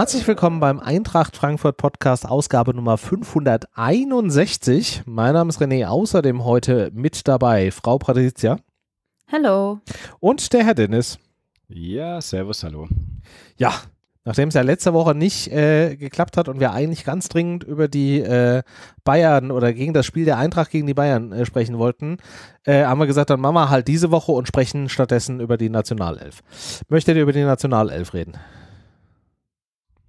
Herzlich willkommen beim Eintracht Frankfurt Podcast, Ausgabe Nummer 561. Mein Name ist René, außerdem heute mit dabei Frau Patricia. Hallo. Und der Herr Dennis. Ja, servus, hallo. Ja, nachdem es ja letzte Woche nicht äh, geklappt hat und wir eigentlich ganz dringend über die äh, Bayern oder gegen das Spiel der Eintracht gegen die Bayern äh, sprechen wollten, äh, haben wir gesagt, dann machen wir halt diese Woche und sprechen stattdessen über die Nationalelf. Möchtet ihr über die Nationalelf reden?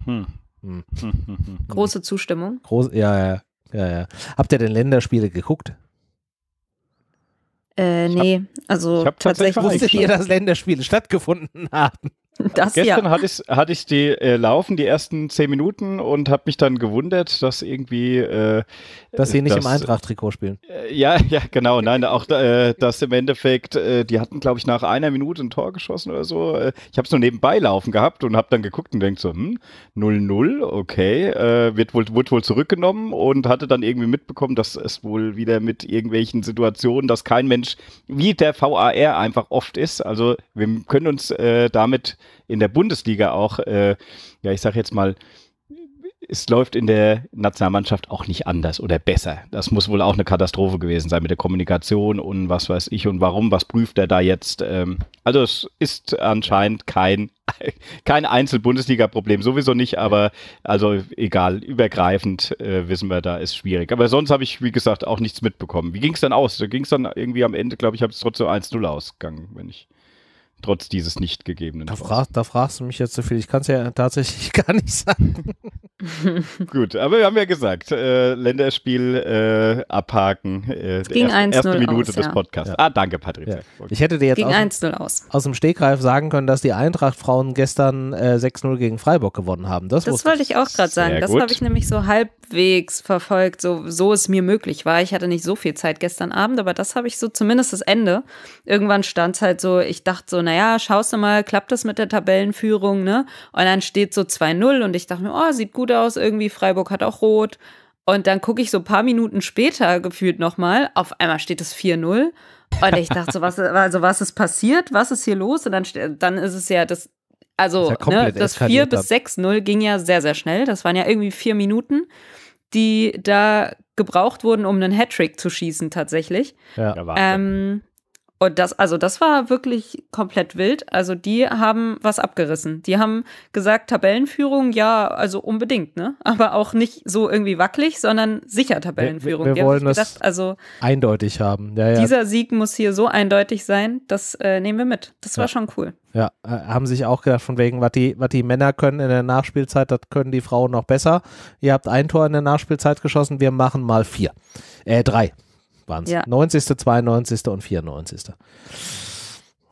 Hm. Hm. Große Zustimmung. Groß, ja, ja, ja, ja. Habt ihr denn Länderspiele geguckt? Äh, nee, hab, also tatsächlich wusste ihr, dass Länderspiele stattgefunden haben. Das, Gestern ja. hatte ich, hatte ich die äh, laufen, die ersten zehn Minuten und habe mich dann gewundert, dass irgendwie... Äh, dass sie nicht dass, im Eintracht-Trikot spielen. Äh, ja, ja, genau. Nein, auch äh, dass im Endeffekt, äh, die hatten, glaube ich, nach einer Minute ein Tor geschossen oder so. Äh, ich habe es nur nebenbei laufen gehabt und habe dann geguckt und denkt so, hm, 0-0, okay, wird wohl, wurde wohl zurückgenommen und hatte dann irgendwie mitbekommen, dass es wohl wieder mit irgendwelchen Situationen, dass kein Mensch wie der VAR einfach oft ist. Also wir können uns damit in der Bundesliga auch, äh, ja, ich sage jetzt mal, es läuft in der Nationalmannschaft auch nicht anders oder besser. Das muss wohl auch eine Katastrophe gewesen sein mit der Kommunikation und was weiß ich und warum, was prüft er da jetzt. Ähm, also es ist anscheinend kein, kein Einzel-Bundesliga-Problem, sowieso nicht, aber also egal, übergreifend äh, wissen wir, da ist schwierig. Aber sonst habe ich, wie gesagt, auch nichts mitbekommen. Wie ging es dann aus? Da ging es dann irgendwie am Ende, glaube ich, habe es trotzdem 1-0 ausgegangen, wenn ich. Trotz dieses nicht gegebenen. Da, frag, da fragst du mich jetzt so viel. Ich kann es ja tatsächlich gar nicht sagen. Gut, aber wir haben ja gesagt, äh, Länderspiel äh, abhaken. Äh, ging erste, erste Minute aus, des Podcasts. Ja. Ah, danke, Patricia. Ja. Ich hätte dir jetzt ging aus, aus. aus dem Stegreif sagen können, dass die Eintracht-Frauen gestern äh, 6-0 gegen Freiburg gewonnen haben. Das, das wollte ich auch gerade sagen. das habe ich nämlich so halbwegs verfolgt, so, so es mir möglich war. Ich hatte nicht so viel Zeit gestern Abend, aber das habe ich so zumindest das Ende. Irgendwann stand es halt so, ich dachte so, naja, naja, schaust du mal, klappt das mit der Tabellenführung, ne? Und dann steht so 2-0 und ich dachte mir, oh, sieht gut aus, irgendwie Freiburg hat auch rot. Und dann gucke ich so ein paar Minuten später gefühlt nochmal, auf einmal steht es 4-0. Und ich dachte so, was, also was ist passiert? Was ist hier los? Und dann, dann ist es ja das, also das, ja ne, das 4 bis 6-0 ging ja sehr, sehr schnell. Das waren ja irgendwie vier Minuten, die da gebraucht wurden, um einen Hattrick zu schießen tatsächlich. Ja, ähm, und das, also das war wirklich komplett wild. Also die haben was abgerissen. Die haben gesagt, Tabellenführung, ja, also unbedingt, ne? Aber auch nicht so irgendwie wackelig, sondern sicher Tabellenführung. Wir, wir wollen das also eindeutig haben. Ja, ja. Dieser Sieg muss hier so eindeutig sein, das äh, nehmen wir mit. Das war ja. schon cool. Ja, äh, haben sich auch gedacht, von wegen, was die, was die Männer können in der Nachspielzeit, das können die Frauen noch besser. Ihr habt ein Tor in der Nachspielzeit geschossen, wir machen mal vier. Äh, drei waren es. Ja. 90., 92. und 94.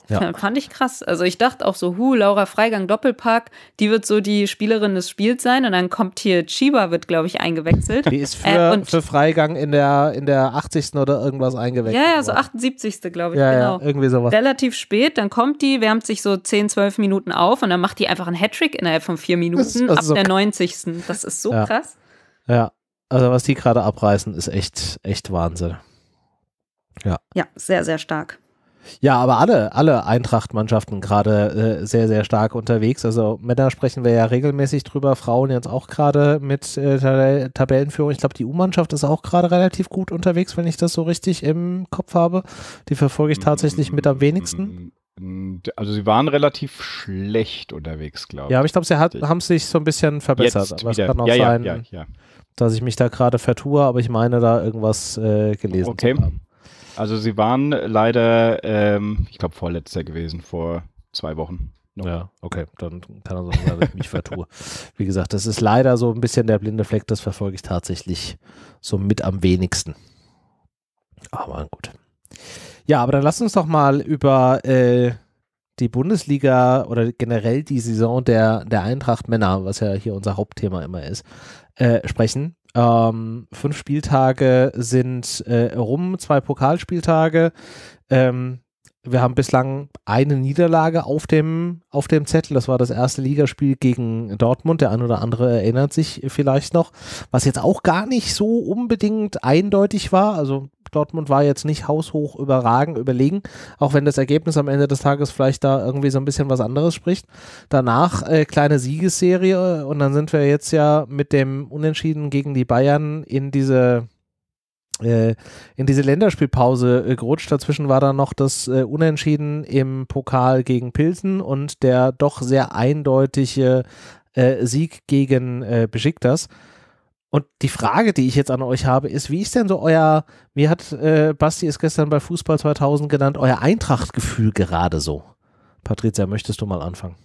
Ja. Fand ich krass. Also ich dachte auch so, hu, Laura Freigang Doppelpark, die wird so die Spielerin des Spiels sein und dann kommt hier Chiba, wird glaube ich eingewechselt. Die ist für, äh, für Freigang in der, in der 80. oder irgendwas eingewechselt. Ja, ja, so 78. glaube ich, ja, genau. Ja, irgendwie sowas. Relativ spät, dann kommt die, wärmt sich so 10, 12 Minuten auf und dann macht die einfach einen Hattrick innerhalb von vier Minuten also ab so der 90. Das ist so krass. Ja, also was die gerade abreißen, ist echt, echt Wahnsinn. Ja. Ja, sehr, sehr stark. Ja, aber alle, alle Eintracht-Mannschaften gerade äh, sehr, sehr stark unterwegs. Also Männer sprechen wir ja regelmäßig drüber, Frauen jetzt auch gerade mit äh, Tabellenführung. Ich glaube, die U-Mannschaft ist auch gerade relativ gut unterwegs, wenn ich das so richtig im Kopf habe. Die verfolge ich tatsächlich mit am wenigsten. Also sie waren relativ schlecht unterwegs, glaube ich. Ja, aber ich glaube, sie hat, haben sich so ein bisschen verbessert. Jetzt aber wieder. es kann auch ja, sein, ja, ja, dass ich mich da gerade vertue, aber ich meine da irgendwas äh, gelesen okay. zu haben. Also sie waren leider, ähm, ich glaube, vorletzter gewesen vor zwei Wochen. No. Ja, okay, dann kann er auch sein, dass ich mich vertue. Wie gesagt, das ist leider so ein bisschen der blinde Fleck, das verfolge ich tatsächlich so mit am wenigsten. Aber gut. Ja, aber dann lass uns doch mal über äh, die Bundesliga oder generell die Saison der, der Eintracht Männer, was ja hier unser Hauptthema immer ist, äh, sprechen. Ähm, fünf Spieltage sind äh, rum, zwei Pokalspieltage. Ähm, wir haben bislang eine Niederlage auf dem, auf dem Zettel. Das war das erste Ligaspiel gegen Dortmund. Der ein oder andere erinnert sich vielleicht noch, was jetzt auch gar nicht so unbedingt eindeutig war. Also Dortmund war jetzt nicht haushoch überragend überlegen, auch wenn das Ergebnis am Ende des Tages vielleicht da irgendwie so ein bisschen was anderes spricht. Danach äh, kleine Siegesserie und dann sind wir jetzt ja mit dem Unentschieden gegen die Bayern in diese äh, in diese Länderspielpause äh, gerutscht. Dazwischen war dann noch das äh, Unentschieden im Pokal gegen Pilsen und der doch sehr eindeutige Sieg gegen äh, Besiktas. Und die Frage, die ich jetzt an euch habe, ist, wie ist denn so euer, wie hat äh, Basti es gestern bei Fußball 2000 genannt, euer Eintrachtgefühl gerade so? Patricia, möchtest du mal anfangen?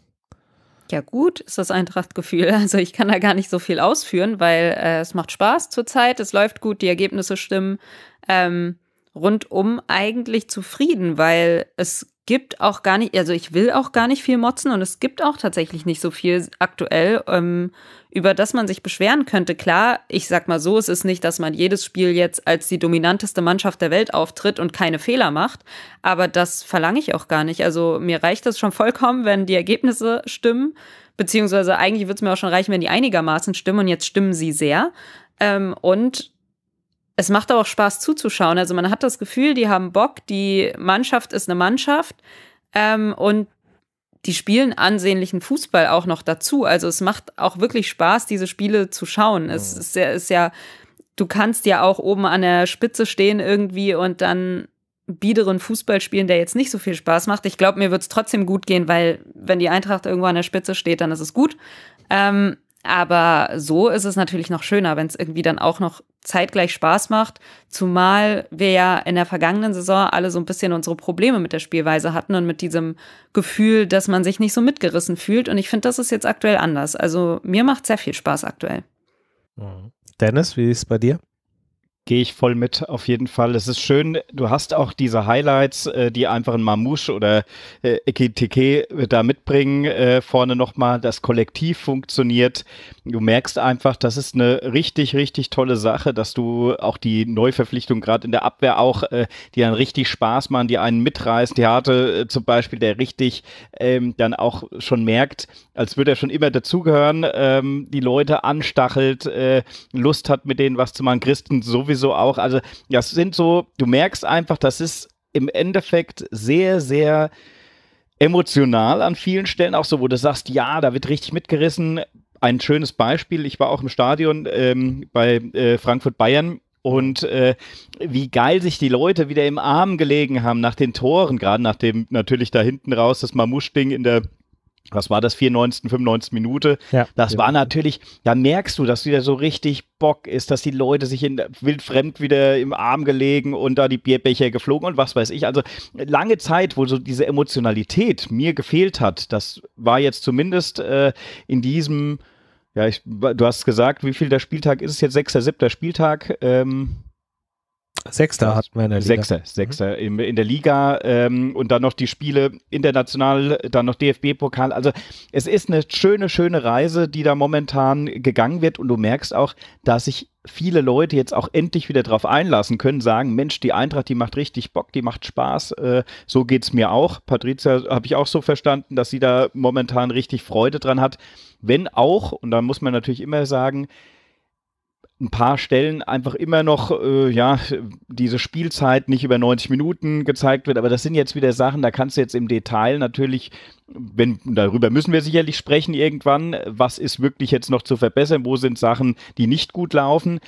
Ja, gut ist das Eintrachtgefühl. Also ich kann da gar nicht so viel ausführen, weil äh, es macht Spaß zurzeit, es läuft gut, die Ergebnisse stimmen. Ähm, rundum eigentlich zufrieden, weil es gibt auch gar nicht, also ich will auch gar nicht viel motzen und es gibt auch tatsächlich nicht so viel aktuell, ähm, über das man sich beschweren könnte. Klar, ich sag mal so, es ist nicht, dass man jedes Spiel jetzt als die dominanteste Mannschaft der Welt auftritt und keine Fehler macht, aber das verlange ich auch gar nicht. Also mir reicht das schon vollkommen, wenn die Ergebnisse stimmen, beziehungsweise eigentlich würde es mir auch schon reichen, wenn die einigermaßen stimmen und jetzt stimmen sie sehr. Ähm, und es macht aber auch Spaß zuzuschauen. Also man hat das Gefühl, die haben Bock, die Mannschaft ist eine Mannschaft ähm, und die spielen ansehnlichen Fußball auch noch dazu. Also es macht auch wirklich Spaß, diese Spiele zu schauen. Es mhm. ist ja, ist ja du kannst ja auch oben an der Spitze stehen irgendwie und dann biederen Fußball spielen, der jetzt nicht so viel Spaß macht. Ich glaube, mir wird es trotzdem gut gehen, weil wenn die Eintracht irgendwo an der Spitze steht, dann ist es gut. Ähm, aber so ist es natürlich noch schöner, wenn es irgendwie dann auch noch zeitgleich Spaß macht. Zumal wir ja in der vergangenen Saison alle so ein bisschen unsere Probleme mit der Spielweise hatten und mit diesem Gefühl, dass man sich nicht so mitgerissen fühlt. Und ich finde, das ist jetzt aktuell anders. Also mir macht sehr viel Spaß aktuell. Mhm. Dennis, wie ist es bei dir? Gehe ich voll mit, auf jeden Fall. Es ist schön, du hast auch diese Highlights, äh, die einfach ein Mamouche oder äh, Ekitike da mitbringen. Äh, vorne nochmal, das Kollektiv funktioniert. Du merkst einfach, das ist eine richtig, richtig tolle Sache, dass du auch die Neuverpflichtung gerade in der Abwehr auch, äh, die dann richtig Spaß machen, die einen mitreißen. Die Harte äh, zum Beispiel, der richtig ähm, dann auch schon merkt, als würde er schon immer dazugehören, ähm, die Leute anstachelt, äh, Lust hat, mit denen was zu machen. Christen sowieso sowieso auch. Also, das sind so, du merkst einfach, das ist im Endeffekt sehr, sehr emotional an vielen Stellen, auch so, wo du sagst, ja, da wird richtig mitgerissen. Ein schönes Beispiel, ich war auch im Stadion ähm, bei äh, Frankfurt Bayern und äh, wie geil sich die Leute wieder im Arm gelegen haben nach den Toren, gerade nachdem natürlich da hinten raus das Mamusch-Ding in der was war das, 94., 95. Minute. Ja, das ja. war natürlich, da merkst du, dass wieder so richtig Bock ist, dass die Leute sich in wildfremd wieder im Arm gelegen und da die Bierbecher geflogen und was weiß ich. Also lange Zeit, wo so diese Emotionalität mir gefehlt hat, das war jetzt zumindest äh, in diesem, ja, ich, du hast gesagt, wie viel der Spieltag ist es jetzt? Sechster, siebter Spieltag. Ähm, Sechster hatten wir in der Liga. Sechster, mhm. Sechster mhm. in, in, der Liga ähm, und dann noch die Spiele international, dann noch DFB-Pokal. Also es ist eine schöne, schöne Reise, die da momentan gegangen wird und du merkst auch, dass sich viele Leute jetzt auch endlich wieder darauf einlassen können, sagen, Mensch, die Eintracht, die macht richtig Bock, die macht Spaß, äh, so es mir auch. Patricia habe ich auch so verstanden, dass sie da momentan richtig Freude dran hat. Wenn auch, und da muss man natürlich immer sagen, ein paar Stellen einfach immer noch, äh, ja, diese Spielzeit nicht über 90 Minuten gezeigt wird. Aber das sind jetzt wieder Sachen, da kannst du jetzt im Detail natürlich, wenn, darüber müssen wir sicherlich sprechen irgendwann, was ist wirklich jetzt noch zu verbessern, wo sind Sachen, die nicht gut laufen.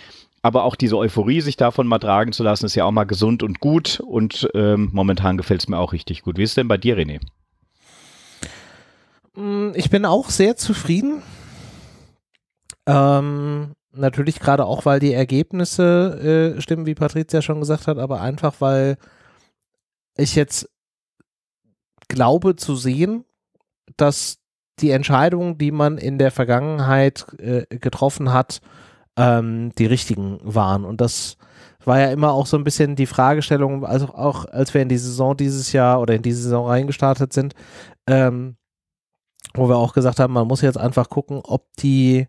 Aber auch diese Euphorie, sich davon mal tragen zu lassen, ist ja auch mal gesund und gut. Und ähm, momentan gefällt es mir auch richtig gut. Wie ist es denn bei dir, René? Mm, ich bin auch sehr zufrieden. Ähm, Natürlich gerade auch, weil die Ergebnisse äh, stimmen, wie Patricia schon gesagt hat, aber einfach, weil ich jetzt glaube zu sehen, dass die Entscheidungen, die man in der Vergangenheit äh, getroffen hat, ähm, die richtigen waren. Und das war ja immer auch so ein bisschen die Fragestellung, also auch als wir in die Saison dieses Jahr oder in diese Saison reingestartet sind, ähm, wo wir auch gesagt haben, man muss jetzt einfach gucken, ob die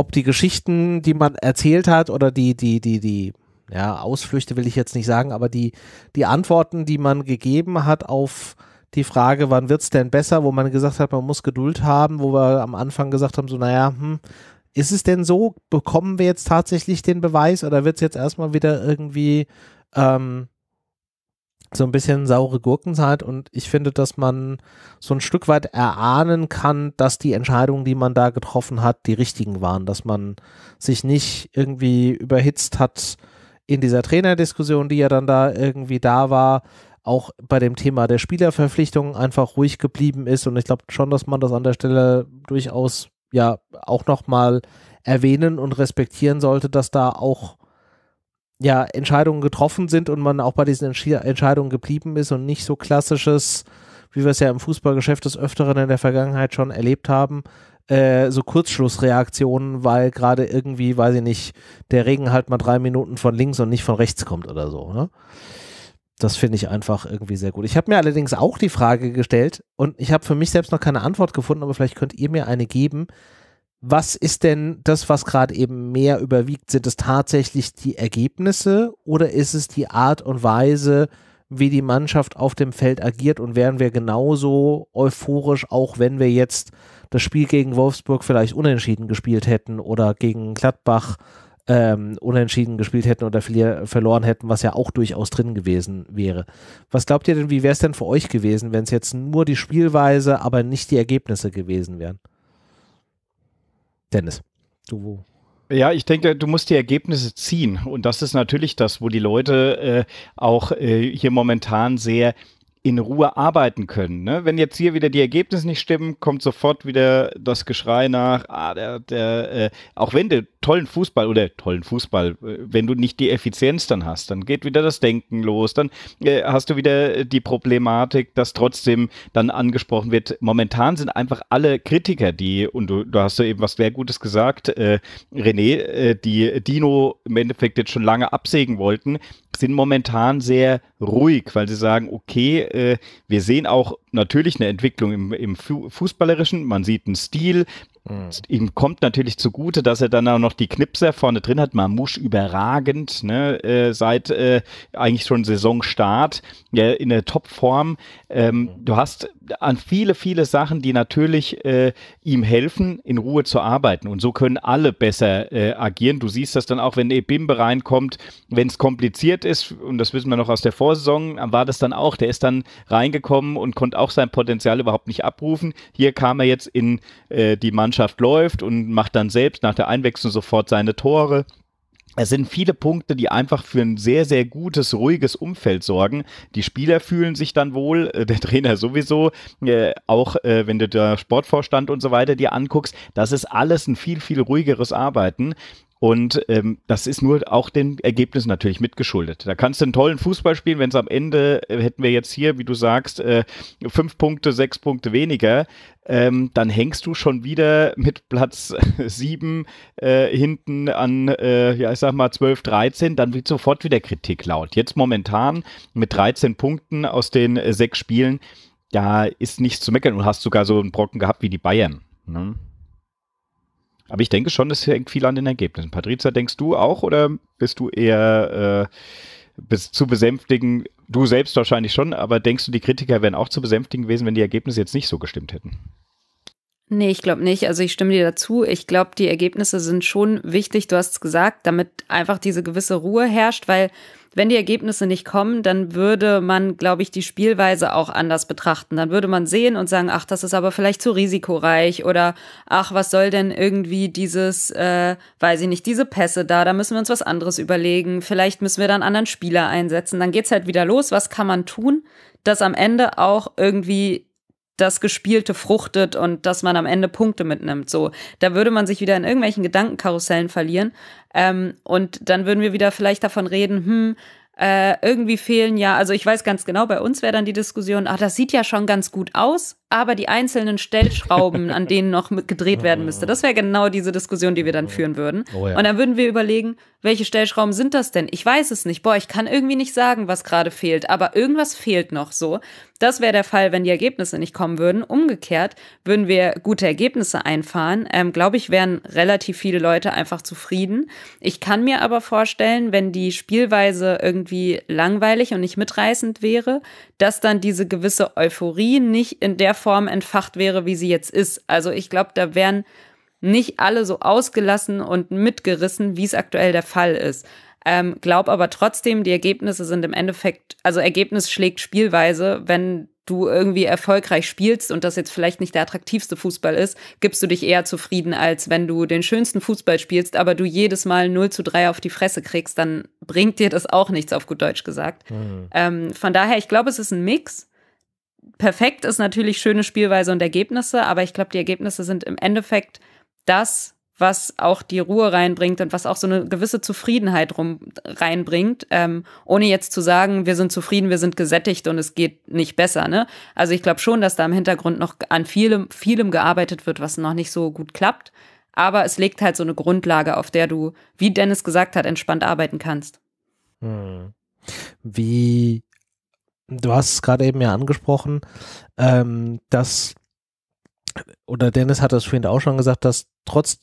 ob die Geschichten, die man erzählt hat oder die, die, die, die, ja, Ausflüchte will ich jetzt nicht sagen, aber die, die Antworten, die man gegeben hat auf die Frage, wann wird es denn besser, wo man gesagt hat, man muss Geduld haben, wo wir am Anfang gesagt haben, so, naja, hm, ist es denn so? Bekommen wir jetzt tatsächlich den Beweis oder wird es jetzt erstmal wieder irgendwie ähm, so ein bisschen saure Gurken seid und ich finde, dass man so ein Stück weit erahnen kann, dass die Entscheidungen, die man da getroffen hat, die richtigen waren, dass man sich nicht irgendwie überhitzt hat in dieser Trainerdiskussion, die ja dann da irgendwie da war, auch bei dem Thema der Spielerverpflichtungen einfach ruhig geblieben ist und ich glaube schon, dass man das an der Stelle durchaus ja auch nochmal erwähnen und respektieren sollte, dass da auch ja, Entscheidungen getroffen sind und man auch bei diesen Entschi Entscheidungen geblieben ist und nicht so klassisches, wie wir es ja im Fußballgeschäft des Öfteren in der Vergangenheit schon erlebt haben, äh, so Kurzschlussreaktionen, weil gerade irgendwie, weiß ich nicht, der Regen halt mal drei Minuten von links und nicht von rechts kommt oder so. Ne? Das finde ich einfach irgendwie sehr gut. Ich habe mir allerdings auch die Frage gestellt und ich habe für mich selbst noch keine Antwort gefunden, aber vielleicht könnt ihr mir eine geben was ist denn das, was gerade eben mehr überwiegt? Sind es tatsächlich die Ergebnisse oder ist es die Art und Weise, wie die Mannschaft auf dem Feld agiert und wären wir genauso euphorisch, auch wenn wir jetzt das Spiel gegen Wolfsburg vielleicht unentschieden gespielt hätten oder gegen Gladbach ähm, unentschieden gespielt hätten oder verloren hätten, was ja auch durchaus drin gewesen wäre. Was glaubt ihr denn, wie wäre es denn für euch gewesen, wenn es jetzt nur die Spielweise, aber nicht die Ergebnisse gewesen wären? Dennis, du wo? Ja, ich denke, du musst die Ergebnisse ziehen. Und das ist natürlich das, wo die Leute äh, auch äh, hier momentan sehr in Ruhe arbeiten können. Ne? Wenn jetzt hier wieder die Ergebnisse nicht stimmen, kommt sofort wieder das Geschrei nach, ah, der, der, äh, auch wenn du tollen Fußball oder tollen Fußball, äh, wenn du nicht die Effizienz dann hast, dann geht wieder das Denken los, dann äh, hast du wieder äh, die Problematik, dass trotzdem dann angesprochen wird. Momentan sind einfach alle Kritiker, die, und du, du hast ja eben was sehr Gutes gesagt, äh, René, äh, die Dino im Endeffekt jetzt schon lange absägen wollten, sind momentan sehr ruhig, weil sie sagen, okay, äh, wir sehen auch natürlich eine Entwicklung im, im Fußballerischen, man sieht einen Stil. Mhm. Ihm kommt natürlich zugute, dass er dann auch noch die Knipser vorne drin hat. Mamouche überragend, ne, äh, seit äh, eigentlich schon Saisonstart, ja, in der Topform. Ähm, mhm. Du hast an viele, viele Sachen, die natürlich äh, ihm helfen, in Ruhe zu arbeiten. Und so können alle besser äh, agieren. Du siehst das dann auch, wenn Ebimbe reinkommt, wenn es kompliziert ist, und das wissen wir noch aus der Vorsaison, war das dann auch, der ist dann reingekommen und konnte auch sein Potenzial überhaupt nicht abrufen. Hier kam er jetzt in äh, die Mannschaft läuft und macht dann selbst nach der Einwechslung sofort seine Tore. Es sind viele Punkte, die einfach für ein sehr, sehr gutes, ruhiges Umfeld sorgen. Die Spieler fühlen sich dann wohl, äh, der Trainer sowieso, äh, auch äh, wenn du der Sportvorstand und so weiter dir anguckst, das ist alles ein viel, viel ruhigeres Arbeiten. Und ähm, das ist nur auch den Ergebnissen natürlich mitgeschuldet. Da kannst du einen tollen Fußball spielen, wenn es am Ende, äh, hätten wir jetzt hier, wie du sagst, äh, fünf Punkte, sechs Punkte weniger, ähm, dann hängst du schon wieder mit Platz sieben äh, hinten an, äh, ja, ich sag mal, 12, 13, dann wird sofort wieder Kritik laut. Jetzt momentan mit 13 Punkten aus den äh, sechs Spielen, da ist nichts zu meckern und hast sogar so einen Brocken gehabt wie die Bayern. Ne? Aber ich denke schon, es hängt viel an den Ergebnissen. Patrizia, denkst du auch oder bist du eher äh, bis zu besänftigen? Du selbst wahrscheinlich schon, aber denkst du, die Kritiker wären auch zu besänftigen gewesen, wenn die Ergebnisse jetzt nicht so gestimmt hätten? Nee, ich glaube nicht. Also ich stimme dir dazu. Ich glaube, die Ergebnisse sind schon wichtig, du hast es gesagt, damit einfach diese gewisse Ruhe herrscht, weil wenn die Ergebnisse nicht kommen, dann würde man, glaube ich, die Spielweise auch anders betrachten. Dann würde man sehen und sagen, ach, das ist aber vielleicht zu risikoreich oder ach, was soll denn irgendwie dieses, äh, weiß ich nicht, diese Pässe da, da müssen wir uns was anderes überlegen. Vielleicht müssen wir dann anderen Spieler einsetzen. Dann geht's halt wieder los. Was kann man tun, dass am Ende auch irgendwie das Gespielte fruchtet und dass man am Ende Punkte mitnimmt. So, da würde man sich wieder in irgendwelchen Gedankenkarussellen verlieren. Ähm, und dann würden wir wieder vielleicht davon reden, hm, äh, irgendwie fehlen ja, also ich weiß ganz genau, bei uns wäre dann die Diskussion, ach, das sieht ja schon ganz gut aus aber die einzelnen Stellschrauben, an denen noch gedreht werden müsste. Das wäre genau diese Diskussion, die wir dann oh. führen würden. Oh ja. Und dann würden wir überlegen, welche Stellschrauben sind das denn? Ich weiß es nicht. Boah, ich kann irgendwie nicht sagen, was gerade fehlt, aber irgendwas fehlt noch so. Das wäre der Fall, wenn die Ergebnisse nicht kommen würden. Umgekehrt würden wir gute Ergebnisse einfahren. Ähm, Glaube ich, wären relativ viele Leute einfach zufrieden. Ich kann mir aber vorstellen, wenn die Spielweise irgendwie langweilig und nicht mitreißend wäre, dass dann diese gewisse Euphorie nicht in der Form entfacht wäre, wie sie jetzt ist. Also ich glaube, da wären nicht alle so ausgelassen und mitgerissen, wie es aktuell der Fall ist. Ähm, glaub aber trotzdem, die Ergebnisse sind im Endeffekt, also Ergebnis schlägt Spielweise. Wenn du irgendwie erfolgreich spielst und das jetzt vielleicht nicht der attraktivste Fußball ist, gibst du dich eher zufrieden, als wenn du den schönsten Fußball spielst, aber du jedes Mal 0 zu 3 auf die Fresse kriegst, dann bringt dir das auch nichts, auf gut Deutsch gesagt. Mhm. Ähm, von daher, ich glaube, es ist ein Mix perfekt ist natürlich schöne Spielweise und Ergebnisse, aber ich glaube, die Ergebnisse sind im Endeffekt das, was auch die Ruhe reinbringt und was auch so eine gewisse Zufriedenheit rum reinbringt, ähm, ohne jetzt zu sagen, wir sind zufrieden, wir sind gesättigt und es geht nicht besser. Ne? Also ich glaube schon, dass da im Hintergrund noch an vielem, vielem gearbeitet wird, was noch nicht so gut klappt. Aber es legt halt so eine Grundlage, auf der du, wie Dennis gesagt hat, entspannt arbeiten kannst. Hm. Wie du hast es gerade eben ja angesprochen, ähm, dass, oder Dennis hat das vorhin auch schon gesagt, dass trotz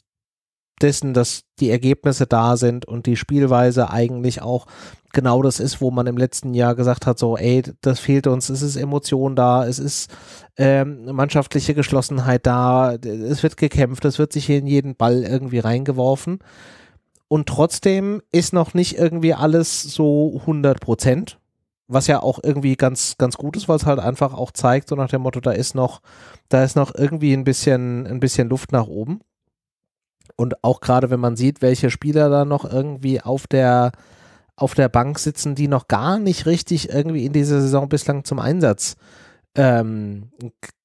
dessen, dass die Ergebnisse da sind und die Spielweise eigentlich auch genau das ist, wo man im letzten Jahr gesagt hat, so, ey, das fehlt uns, es ist Emotion da, es ist ähm, mannschaftliche Geschlossenheit da, es wird gekämpft, es wird sich hier in jeden Ball irgendwie reingeworfen. Und trotzdem ist noch nicht irgendwie alles so 100 Prozent was ja auch irgendwie ganz, ganz gut ist, weil es halt einfach auch zeigt, so nach dem Motto, da ist noch, da ist noch irgendwie ein bisschen, ein bisschen Luft nach oben. Und auch gerade wenn man sieht, welche Spieler da noch irgendwie auf der, auf der Bank sitzen, die noch gar nicht richtig irgendwie in dieser Saison bislang zum Einsatz ähm,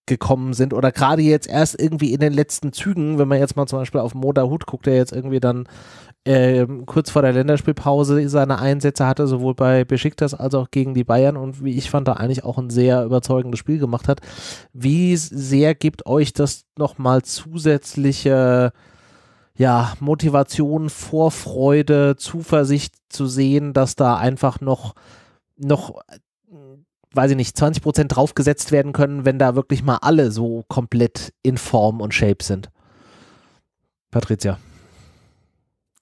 gekommen sind oder gerade jetzt erst irgendwie in den letzten Zügen, wenn man jetzt mal zum Beispiel auf Moda Hut guckt, der jetzt irgendwie dann ähm, kurz vor der Länderspielpause seine Einsätze hatte, sowohl bei Besiktas als auch gegen die Bayern und wie ich fand, da eigentlich auch ein sehr überzeugendes Spiel gemacht hat. Wie sehr gibt euch das nochmal zusätzliche ja, Motivation, Vorfreude, Zuversicht zu sehen, dass da einfach noch, noch äh, weiß ich nicht, 20 Prozent draufgesetzt werden können, wenn da wirklich mal alle so komplett in Form und Shape sind. Patricia.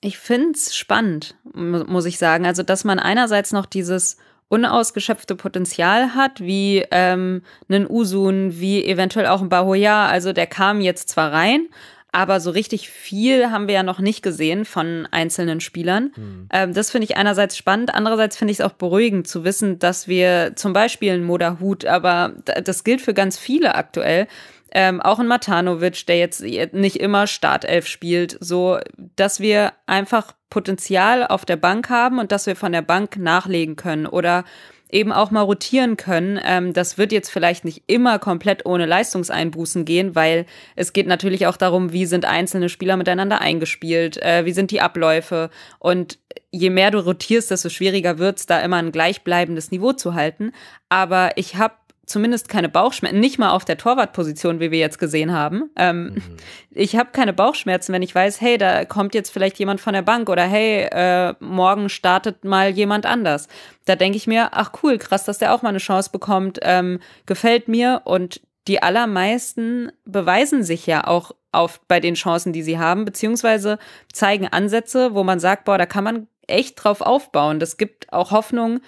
Ich finde es spannend, muss ich sagen. Also, dass man einerseits noch dieses unausgeschöpfte Potenzial hat, wie ähm, einen Usun, wie eventuell auch ein Bahoya. Also, der kam jetzt zwar rein, aber so richtig viel haben wir ja noch nicht gesehen von einzelnen Spielern. Mhm. Ähm, das finde ich einerseits spannend, andererseits finde ich es auch beruhigend zu wissen, dass wir zum Beispiel einen Moderhut, aber das gilt für ganz viele aktuell, ähm, auch ein Matanovic, der jetzt nicht immer Startelf spielt, so dass wir einfach Potenzial auf der Bank haben und dass wir von der Bank nachlegen können oder eben auch mal rotieren können. Ähm, das wird jetzt vielleicht nicht immer komplett ohne Leistungseinbußen gehen, weil es geht natürlich auch darum, wie sind einzelne Spieler miteinander eingespielt, äh, wie sind die Abläufe. Und je mehr du rotierst, desto schwieriger wird es, da immer ein gleichbleibendes Niveau zu halten. Aber ich habe zumindest keine Bauchschmerzen, nicht mal auf der Torwartposition, wie wir jetzt gesehen haben. Ähm, mhm. Ich habe keine Bauchschmerzen, wenn ich weiß, hey, da kommt jetzt vielleicht jemand von der Bank oder hey, äh, morgen startet mal jemand anders. Da denke ich mir, ach cool, krass, dass der auch mal eine Chance bekommt, ähm, gefällt mir und die allermeisten beweisen sich ja auch auf, bei den Chancen, die sie haben, beziehungsweise zeigen Ansätze, wo man sagt, boah, da kann man echt drauf aufbauen. Das gibt auch Hoffnung,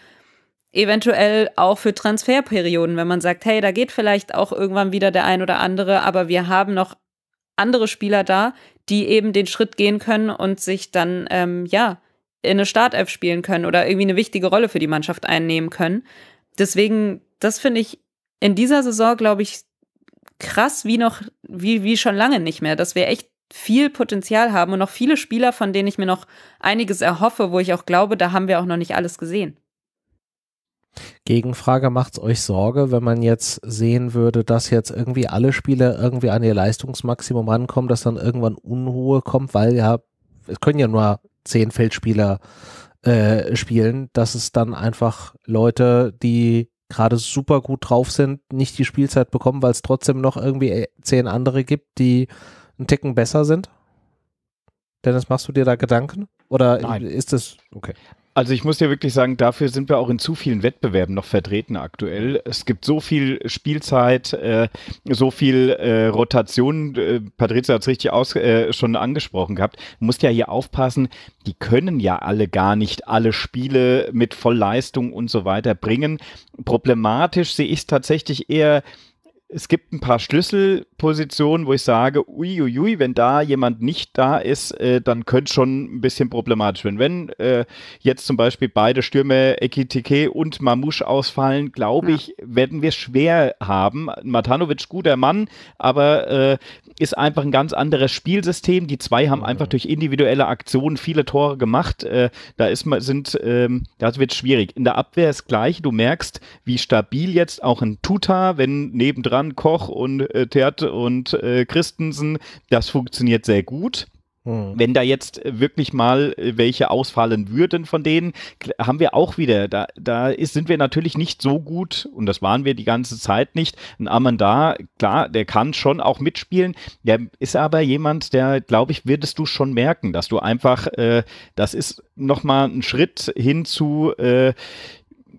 eventuell auch für Transferperioden, wenn man sagt, hey, da geht vielleicht auch irgendwann wieder der ein oder andere, aber wir haben noch andere Spieler da, die eben den Schritt gehen können und sich dann, ähm, ja, in eine Startelf spielen können oder irgendwie eine wichtige Rolle für die Mannschaft einnehmen können. Deswegen, das finde ich in dieser Saison, glaube ich, krass wie noch, wie, wie schon lange nicht mehr, dass wir echt viel Potenzial haben und noch viele Spieler, von denen ich mir noch einiges erhoffe, wo ich auch glaube, da haben wir auch noch nicht alles gesehen. Gegenfrage, macht es euch Sorge, wenn man jetzt sehen würde, dass jetzt irgendwie alle Spieler irgendwie an ihr Leistungsmaximum rankommen, dass dann irgendwann Unruhe kommt, weil ja, es können ja nur zehn Feldspieler äh, spielen, dass es dann einfach Leute, die gerade super gut drauf sind, nicht die Spielzeit bekommen, weil es trotzdem noch irgendwie äh, zehn andere gibt, die einen Ticken besser sind? Dennis, machst du dir da Gedanken? Oder Nein. ist das okay? Also ich muss dir wirklich sagen, dafür sind wir auch in zu vielen Wettbewerben noch vertreten aktuell. Es gibt so viel Spielzeit, äh, so viel äh, Rotation. Äh, Patrizia hat es richtig aus, äh, schon angesprochen gehabt. Du musst ja hier aufpassen, die können ja alle gar nicht alle Spiele mit Vollleistung und so weiter bringen. Problematisch sehe ich es tatsächlich eher es gibt ein paar Schlüsselpositionen, wo ich sage, uiuiui, ui, wenn da jemand nicht da ist, äh, dann könnte schon ein bisschen problematisch werden. Wenn äh, jetzt zum Beispiel beide Stürme Ekitike und Mamouche ausfallen, glaube ich, ja. werden wir schwer haben. Matanovic, guter Mann, aber äh, ist einfach ein ganz anderes Spielsystem. Die zwei haben einfach durch individuelle Aktionen viele Tore gemacht. Äh, da ist man, sind, ähm, das wird schwierig. In der Abwehr ist gleich. Du merkst, wie stabil jetzt auch ein Tuta, wenn nebendran Koch und äh, Theat und äh, Christensen, das funktioniert sehr gut. Hm. Wenn da jetzt äh, wirklich mal äh, welche ausfallen würden von denen, haben wir auch wieder, da, da ist, sind wir natürlich nicht so gut, und das waren wir die ganze Zeit nicht. Ein Amanda, klar, der kann schon auch mitspielen, der ist aber jemand, der, glaube ich, würdest du schon merken, dass du einfach, äh, das ist nochmal ein Schritt hin zu, äh,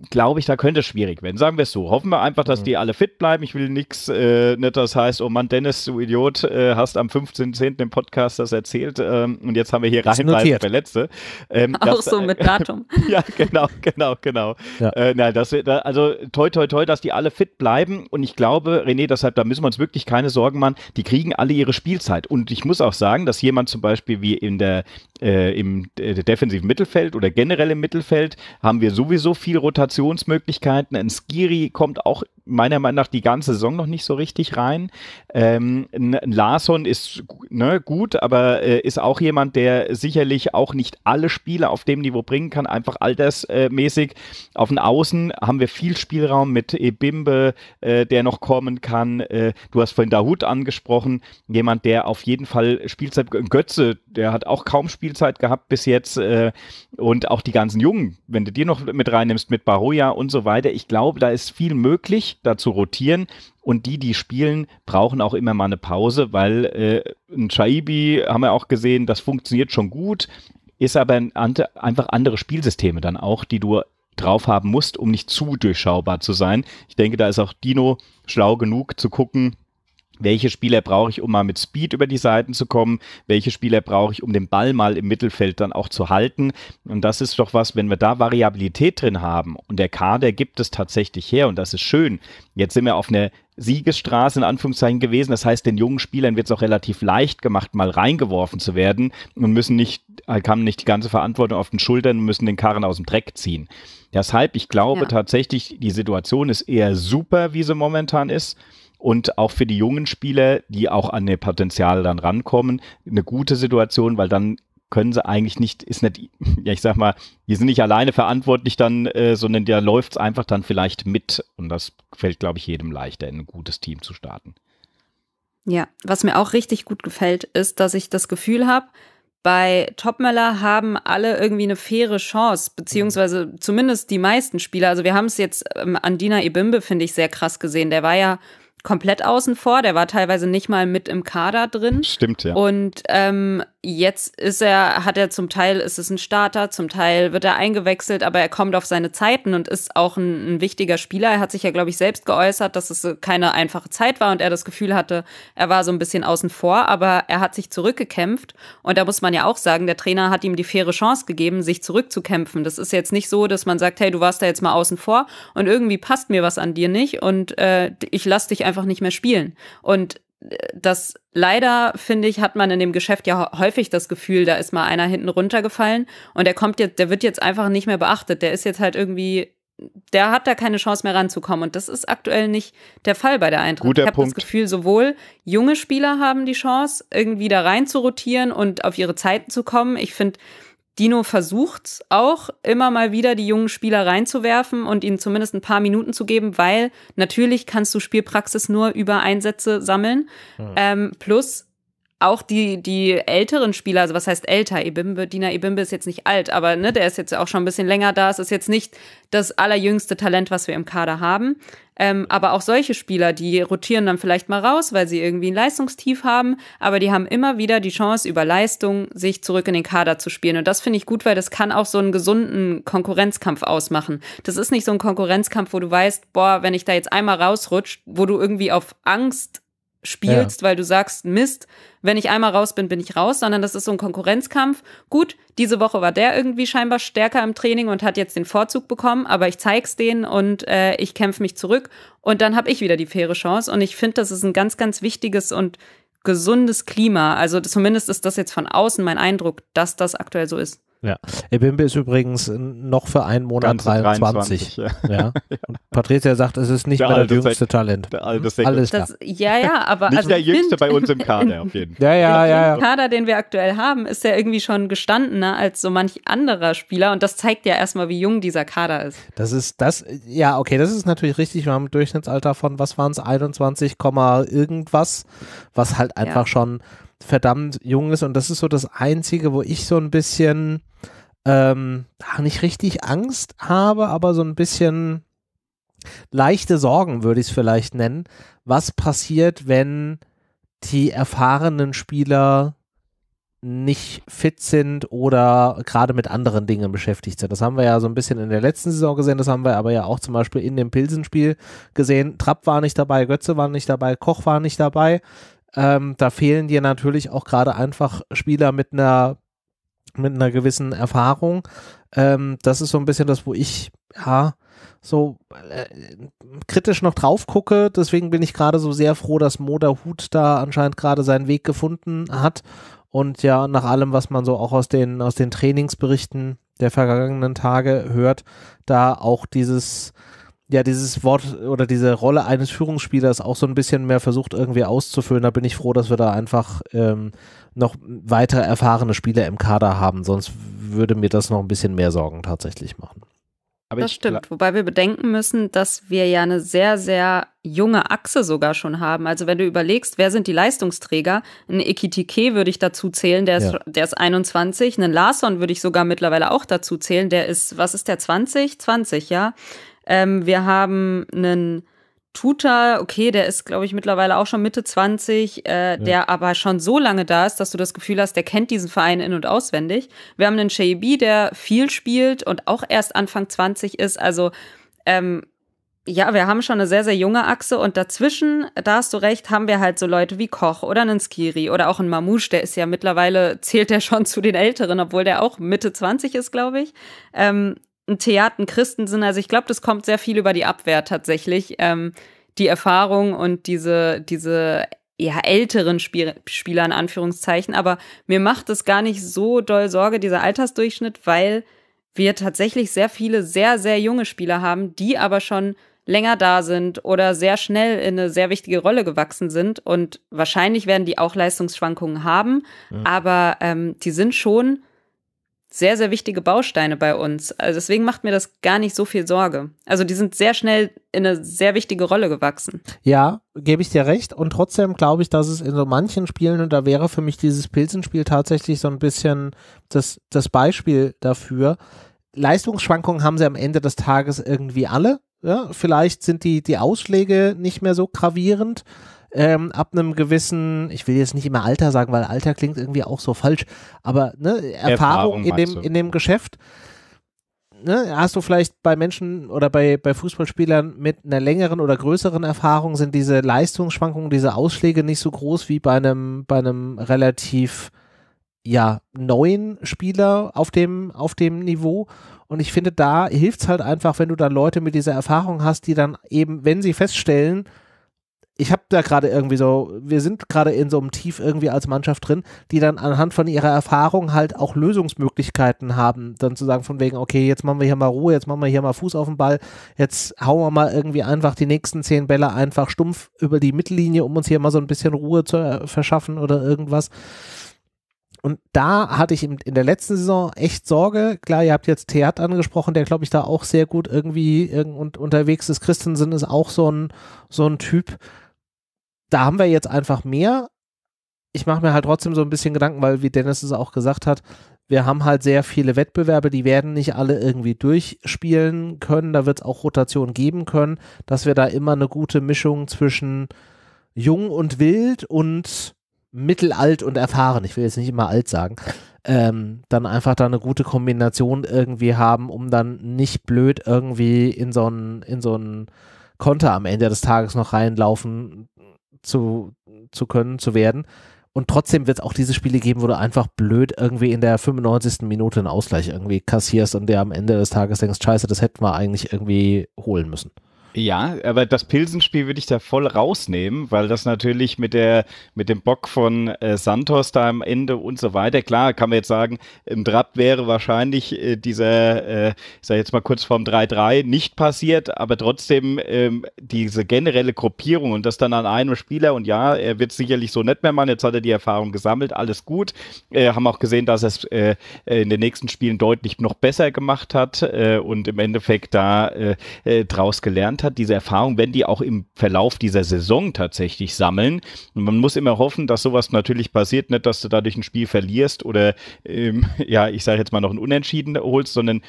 glaube ich, da könnte es schwierig werden. Sagen wir es so. Hoffen wir einfach, dass mhm. die alle fit bleiben. Ich will nichts, äh, nicht das heißt, oh Mann, Dennis, du Idiot, äh, hast am 15.10. im Podcast das erzählt ähm, und jetzt haben wir hier reinbleiben Verletzte. Ähm, Auch das, so äh, mit Datum. ja, genau, genau, genau. Ja. Äh, na, das, äh, also toi, toi, toi, dass die alle fit bleiben und ich glaube, René, deshalb, da müssen wir uns wirklich keine Sorgen machen. Die kriegen alle ihre Spielzeit und ich muss auch sagen, dass jemand zum Beispiel wie in der äh, im äh, defensiven Mittelfeld oder generell im Mittelfeld haben wir sowieso viel Rotationsmöglichkeiten. Ein Skiri kommt auch meiner Meinung nach die ganze Saison noch nicht so richtig rein. Ähm, Larson ist ne, gut, aber äh, ist auch jemand, der sicherlich auch nicht alle Spiele auf dem Niveau bringen kann, einfach altersmäßig. Auf den Außen haben wir viel Spielraum mit Ebimbe, äh, der noch kommen kann. Äh, du hast vorhin Dahut angesprochen, jemand, der auf jeden Fall Spielzeit, Götze, der hat auch kaum Spielzeit gehabt bis jetzt äh, und auch die ganzen Jungen, wenn du die noch mit reinnimmst, mit Baroja und so weiter. Ich glaube, da ist viel möglich sich dazu rotieren. Und die, die spielen, brauchen auch immer mal eine Pause, weil äh, ein Chaibi, haben wir auch gesehen, das funktioniert schon gut, ist aber ein, einfach andere Spielsysteme dann auch, die du drauf haben musst, um nicht zu durchschaubar zu sein. Ich denke, da ist auch Dino schlau genug zu gucken, welche Spieler brauche ich, um mal mit Speed über die Seiten zu kommen, welche Spieler brauche ich, um den Ball mal im Mittelfeld dann auch zu halten. Und das ist doch was, wenn wir da Variabilität drin haben und der Kader gibt es tatsächlich her und das ist schön. Jetzt sind wir auf einer Siegesstraße in Anführungszeichen gewesen. Das heißt, den jungen Spielern wird es auch relativ leicht gemacht, mal reingeworfen zu werden und müssen nicht, haben äh, nicht die ganze Verantwortung auf den Schultern und müssen den Karren aus dem Dreck ziehen. Deshalb, ich glaube ja. tatsächlich, die Situation ist eher super, wie sie momentan ist und auch für die jungen Spieler, die auch an ihr Potenzial dann rankommen, eine gute Situation, weil dann können sie eigentlich nicht, ist nicht, ja ich sag mal, die sind nicht alleine verantwortlich dann, äh, sondern da läuft es einfach dann vielleicht mit. Und das fällt, glaube ich, jedem leichter, in ein gutes Team zu starten. Ja, was mir auch richtig gut gefällt, ist, dass ich das Gefühl habe, bei Topmöller haben alle irgendwie eine faire Chance, beziehungsweise zumindest die meisten Spieler. Also wir haben es jetzt ähm, an Dina Ibimbe, finde ich, sehr krass gesehen. Der war ja komplett außen vor. Der war teilweise nicht mal mit im Kader drin. Stimmt, ja. Und ähm, jetzt ist er, hat er zum Teil, ist es ein Starter, zum Teil wird er eingewechselt, aber er kommt auf seine Zeiten und ist auch ein, ein wichtiger Spieler. Er hat sich ja, glaube ich, selbst geäußert, dass es keine einfache Zeit war und er das Gefühl hatte, er war so ein bisschen außen vor, aber er hat sich zurückgekämpft und da muss man ja auch sagen, der Trainer hat ihm die faire Chance gegeben, sich zurückzukämpfen. Das ist jetzt nicht so, dass man sagt, hey, du warst da jetzt mal außen vor und irgendwie passt mir was an dir nicht und äh, ich lass dich einfach nicht mehr spielen. Und das leider, finde ich, hat man in dem Geschäft ja häufig das Gefühl, da ist mal einer hinten runtergefallen und der kommt jetzt, der wird jetzt einfach nicht mehr beachtet. Der ist jetzt halt irgendwie, der hat da keine Chance mehr ranzukommen. Und das ist aktuell nicht der Fall bei der Eintracht. Guter ich habe das Gefühl, sowohl junge Spieler haben die Chance, irgendwie da rein zu rotieren und auf ihre Zeiten zu kommen. Ich finde, Dino versucht auch immer mal wieder die jungen Spieler reinzuwerfen und ihnen zumindest ein paar Minuten zu geben, weil natürlich kannst du Spielpraxis nur über Einsätze sammeln. Mhm. Ähm, plus auch die, die älteren Spieler, also was heißt älter, Ebimbe, Dina Ebimbe ist jetzt nicht alt, aber ne, der ist jetzt auch schon ein bisschen länger da. Es ist jetzt nicht das allerjüngste Talent, was wir im Kader haben. Ähm, aber auch solche Spieler, die rotieren dann vielleicht mal raus, weil sie irgendwie ein Leistungstief haben, aber die haben immer wieder die Chance, über Leistung sich zurück in den Kader zu spielen. Und das finde ich gut, weil das kann auch so einen gesunden Konkurrenzkampf ausmachen. Das ist nicht so ein Konkurrenzkampf, wo du weißt, boah, wenn ich da jetzt einmal rausrutsche, wo du irgendwie auf Angst spielst, ja. weil du sagst, Mist, wenn ich einmal raus bin, bin ich raus, sondern das ist so ein Konkurrenzkampf. Gut, diese Woche war der irgendwie scheinbar stärker im Training und hat jetzt den Vorzug bekommen, aber ich zeig's denen und äh, ich kämpfe mich zurück und dann habe ich wieder die faire Chance. Und ich finde, das ist ein ganz, ganz wichtiges und gesundes Klima. Also zumindest ist das jetzt von außen mein Eindruck, dass das aktuell so ist. Ja. Ebimbe ist übrigens noch für einen Monat Ganze 23. 23 ja. ja. Und Patricia sagt, es ist nicht der mehr alte, das jüngste Talent. Der alte Alles klar. Das, ja, ja, aber. Nicht also der jüngste bei uns im Kader, auf jeden Fall. Ja, ja, ja. Der ja. Kader, den wir aktuell haben, ist ja irgendwie schon gestandener als so manch anderer Spieler. Und das zeigt ja erstmal, wie jung dieser Kader ist. Das ist das, ja, okay, das ist natürlich richtig. Wir haben ein Durchschnittsalter von, was waren es, 21, irgendwas, was halt einfach schon verdammt jung ist. Und das ist so das Einzige, wo ich so ein bisschen ähm, nicht richtig Angst habe, aber so ein bisschen leichte Sorgen würde ich es vielleicht nennen. Was passiert, wenn die erfahrenen Spieler nicht fit sind oder gerade mit anderen Dingen beschäftigt sind. Das haben wir ja so ein bisschen in der letzten Saison gesehen, das haben wir aber ja auch zum Beispiel in dem Pilsenspiel gesehen. Trapp war nicht dabei, Götze war nicht dabei, Koch war nicht dabei. Ähm, da fehlen dir natürlich auch gerade einfach Spieler mit einer mit einer gewissen Erfahrung. Ähm, das ist so ein bisschen das, wo ich ja so äh, kritisch noch drauf gucke. Deswegen bin ich gerade so sehr froh, dass Moderhut da anscheinend gerade seinen Weg gefunden hat. Und ja, nach allem, was man so auch aus den, aus den Trainingsberichten der vergangenen Tage hört, da auch dieses ja dieses Wort oder diese Rolle eines Führungsspielers auch so ein bisschen mehr versucht irgendwie auszufüllen. Da bin ich froh, dass wir da einfach ähm, noch weitere erfahrene Spieler im Kader haben. Sonst würde mir das noch ein bisschen mehr Sorgen tatsächlich machen. Aber das stimmt, wobei wir bedenken müssen, dass wir ja eine sehr, sehr junge Achse sogar schon haben. Also wenn du überlegst, wer sind die Leistungsträger, ein Ikitike würde ich dazu zählen, der ist, der ist 21, einen Larson würde ich sogar mittlerweile auch dazu zählen, der ist, was ist der, 20? 20, ja. Ähm, wir haben einen Tutor, okay, der ist, glaube ich, mittlerweile auch schon Mitte 20, äh, ja. der aber schon so lange da ist, dass du das Gefühl hast, der kennt diesen Verein in- und auswendig. Wir haben einen Shaibi, der viel spielt und auch erst Anfang 20 ist. Also, ähm, ja, wir haben schon eine sehr, sehr junge Achse und dazwischen, da hast du recht, haben wir halt so Leute wie Koch oder einen Skiri oder auch einen Mamouche, der ist ja mittlerweile, zählt der schon zu den Älteren, obwohl der auch Mitte 20 ist, glaube ich. Ähm, ein Theaten Christen sind. Also ich glaube, das kommt sehr viel über die Abwehr tatsächlich. Ähm, die Erfahrung und diese, diese ja, älteren Spiel Spieler in Anführungszeichen. Aber mir macht es gar nicht so doll Sorge, dieser Altersdurchschnitt, weil wir tatsächlich sehr viele sehr, sehr junge Spieler haben, die aber schon länger da sind oder sehr schnell in eine sehr wichtige Rolle gewachsen sind. Und wahrscheinlich werden die auch Leistungsschwankungen haben, ja. aber ähm, die sind schon sehr, sehr wichtige Bausteine bei uns. Also deswegen macht mir das gar nicht so viel Sorge. Also die sind sehr schnell in eine sehr wichtige Rolle gewachsen. Ja, gebe ich dir recht. Und trotzdem glaube ich, dass es in so manchen Spielen, und da wäre für mich dieses Pilzenspiel tatsächlich so ein bisschen das, das Beispiel dafür, Leistungsschwankungen haben sie am Ende des Tages irgendwie alle. Ja, vielleicht sind die, die Ausschläge nicht mehr so gravierend ähm, ab einem gewissen, ich will jetzt nicht immer Alter sagen, weil Alter klingt irgendwie auch so falsch, aber ne, Erfahrung, Erfahrung in, dem, in dem Geschäft. Ne, hast du vielleicht bei Menschen oder bei, bei Fußballspielern mit einer längeren oder größeren Erfahrung sind diese Leistungsschwankungen, diese Ausschläge nicht so groß wie bei einem, bei einem relativ ja, neuen Spieler auf dem, auf dem Niveau. Und ich finde, da hilft es halt einfach, wenn du da Leute mit dieser Erfahrung hast, die dann eben, wenn sie feststellen, ich habe da gerade irgendwie so, wir sind gerade in so einem Tief irgendwie als Mannschaft drin, die dann anhand von ihrer Erfahrung halt auch Lösungsmöglichkeiten haben, dann zu sagen von wegen, okay, jetzt machen wir hier mal Ruhe, jetzt machen wir hier mal Fuß auf den Ball, jetzt hauen wir mal irgendwie einfach die nächsten zehn Bälle einfach stumpf über die Mittellinie, um uns hier mal so ein bisschen Ruhe zu äh, verschaffen oder irgendwas. Und da hatte ich in der letzten Saison echt Sorge. Klar, ihr habt jetzt Theat angesprochen, der glaube ich da auch sehr gut irgendwie und unterwegs ist. Christensen ist auch so ein, so ein Typ, da haben wir jetzt einfach mehr. Ich mache mir halt trotzdem so ein bisschen Gedanken, weil wie Dennis es auch gesagt hat, wir haben halt sehr viele Wettbewerbe, die werden nicht alle irgendwie durchspielen können. Da wird es auch Rotation geben können, dass wir da immer eine gute Mischung zwischen jung und wild und mittelalt und erfahren, ich will jetzt nicht immer alt sagen, ähm, dann einfach da eine gute Kombination irgendwie haben, um dann nicht blöd irgendwie in so einen so Konter am Ende des Tages noch reinlaufen zu, zu können, zu werden. Und trotzdem wird es auch diese Spiele geben, wo du einfach blöd irgendwie in der 95. Minute einen Ausgleich irgendwie kassierst und der am Ende des Tages denkst, scheiße, das hätten wir eigentlich irgendwie holen müssen. Ja, aber das Pilsenspiel würde ich da voll rausnehmen, weil das natürlich mit der mit dem Bock von äh, Santos da am Ende und so weiter, klar, kann man jetzt sagen, im Trab wäre wahrscheinlich äh, dieser, äh, ich sag jetzt mal kurz vorm 3-3, nicht passiert, aber trotzdem ähm, diese generelle Gruppierung und das dann an einem Spieler und ja, er wird sicherlich so nicht mehr machen, jetzt hat er die Erfahrung gesammelt, alles gut, äh, haben auch gesehen, dass er es äh, in den nächsten Spielen deutlich noch besser gemacht hat äh, und im Endeffekt da draus gelernt hat, diese Erfahrung, wenn die auch im Verlauf dieser Saison tatsächlich sammeln. Und man muss immer hoffen, dass sowas natürlich passiert, nicht, dass du dadurch ein Spiel verlierst oder, ähm, ja, ich sage jetzt mal noch ein Unentschieden holst, sondern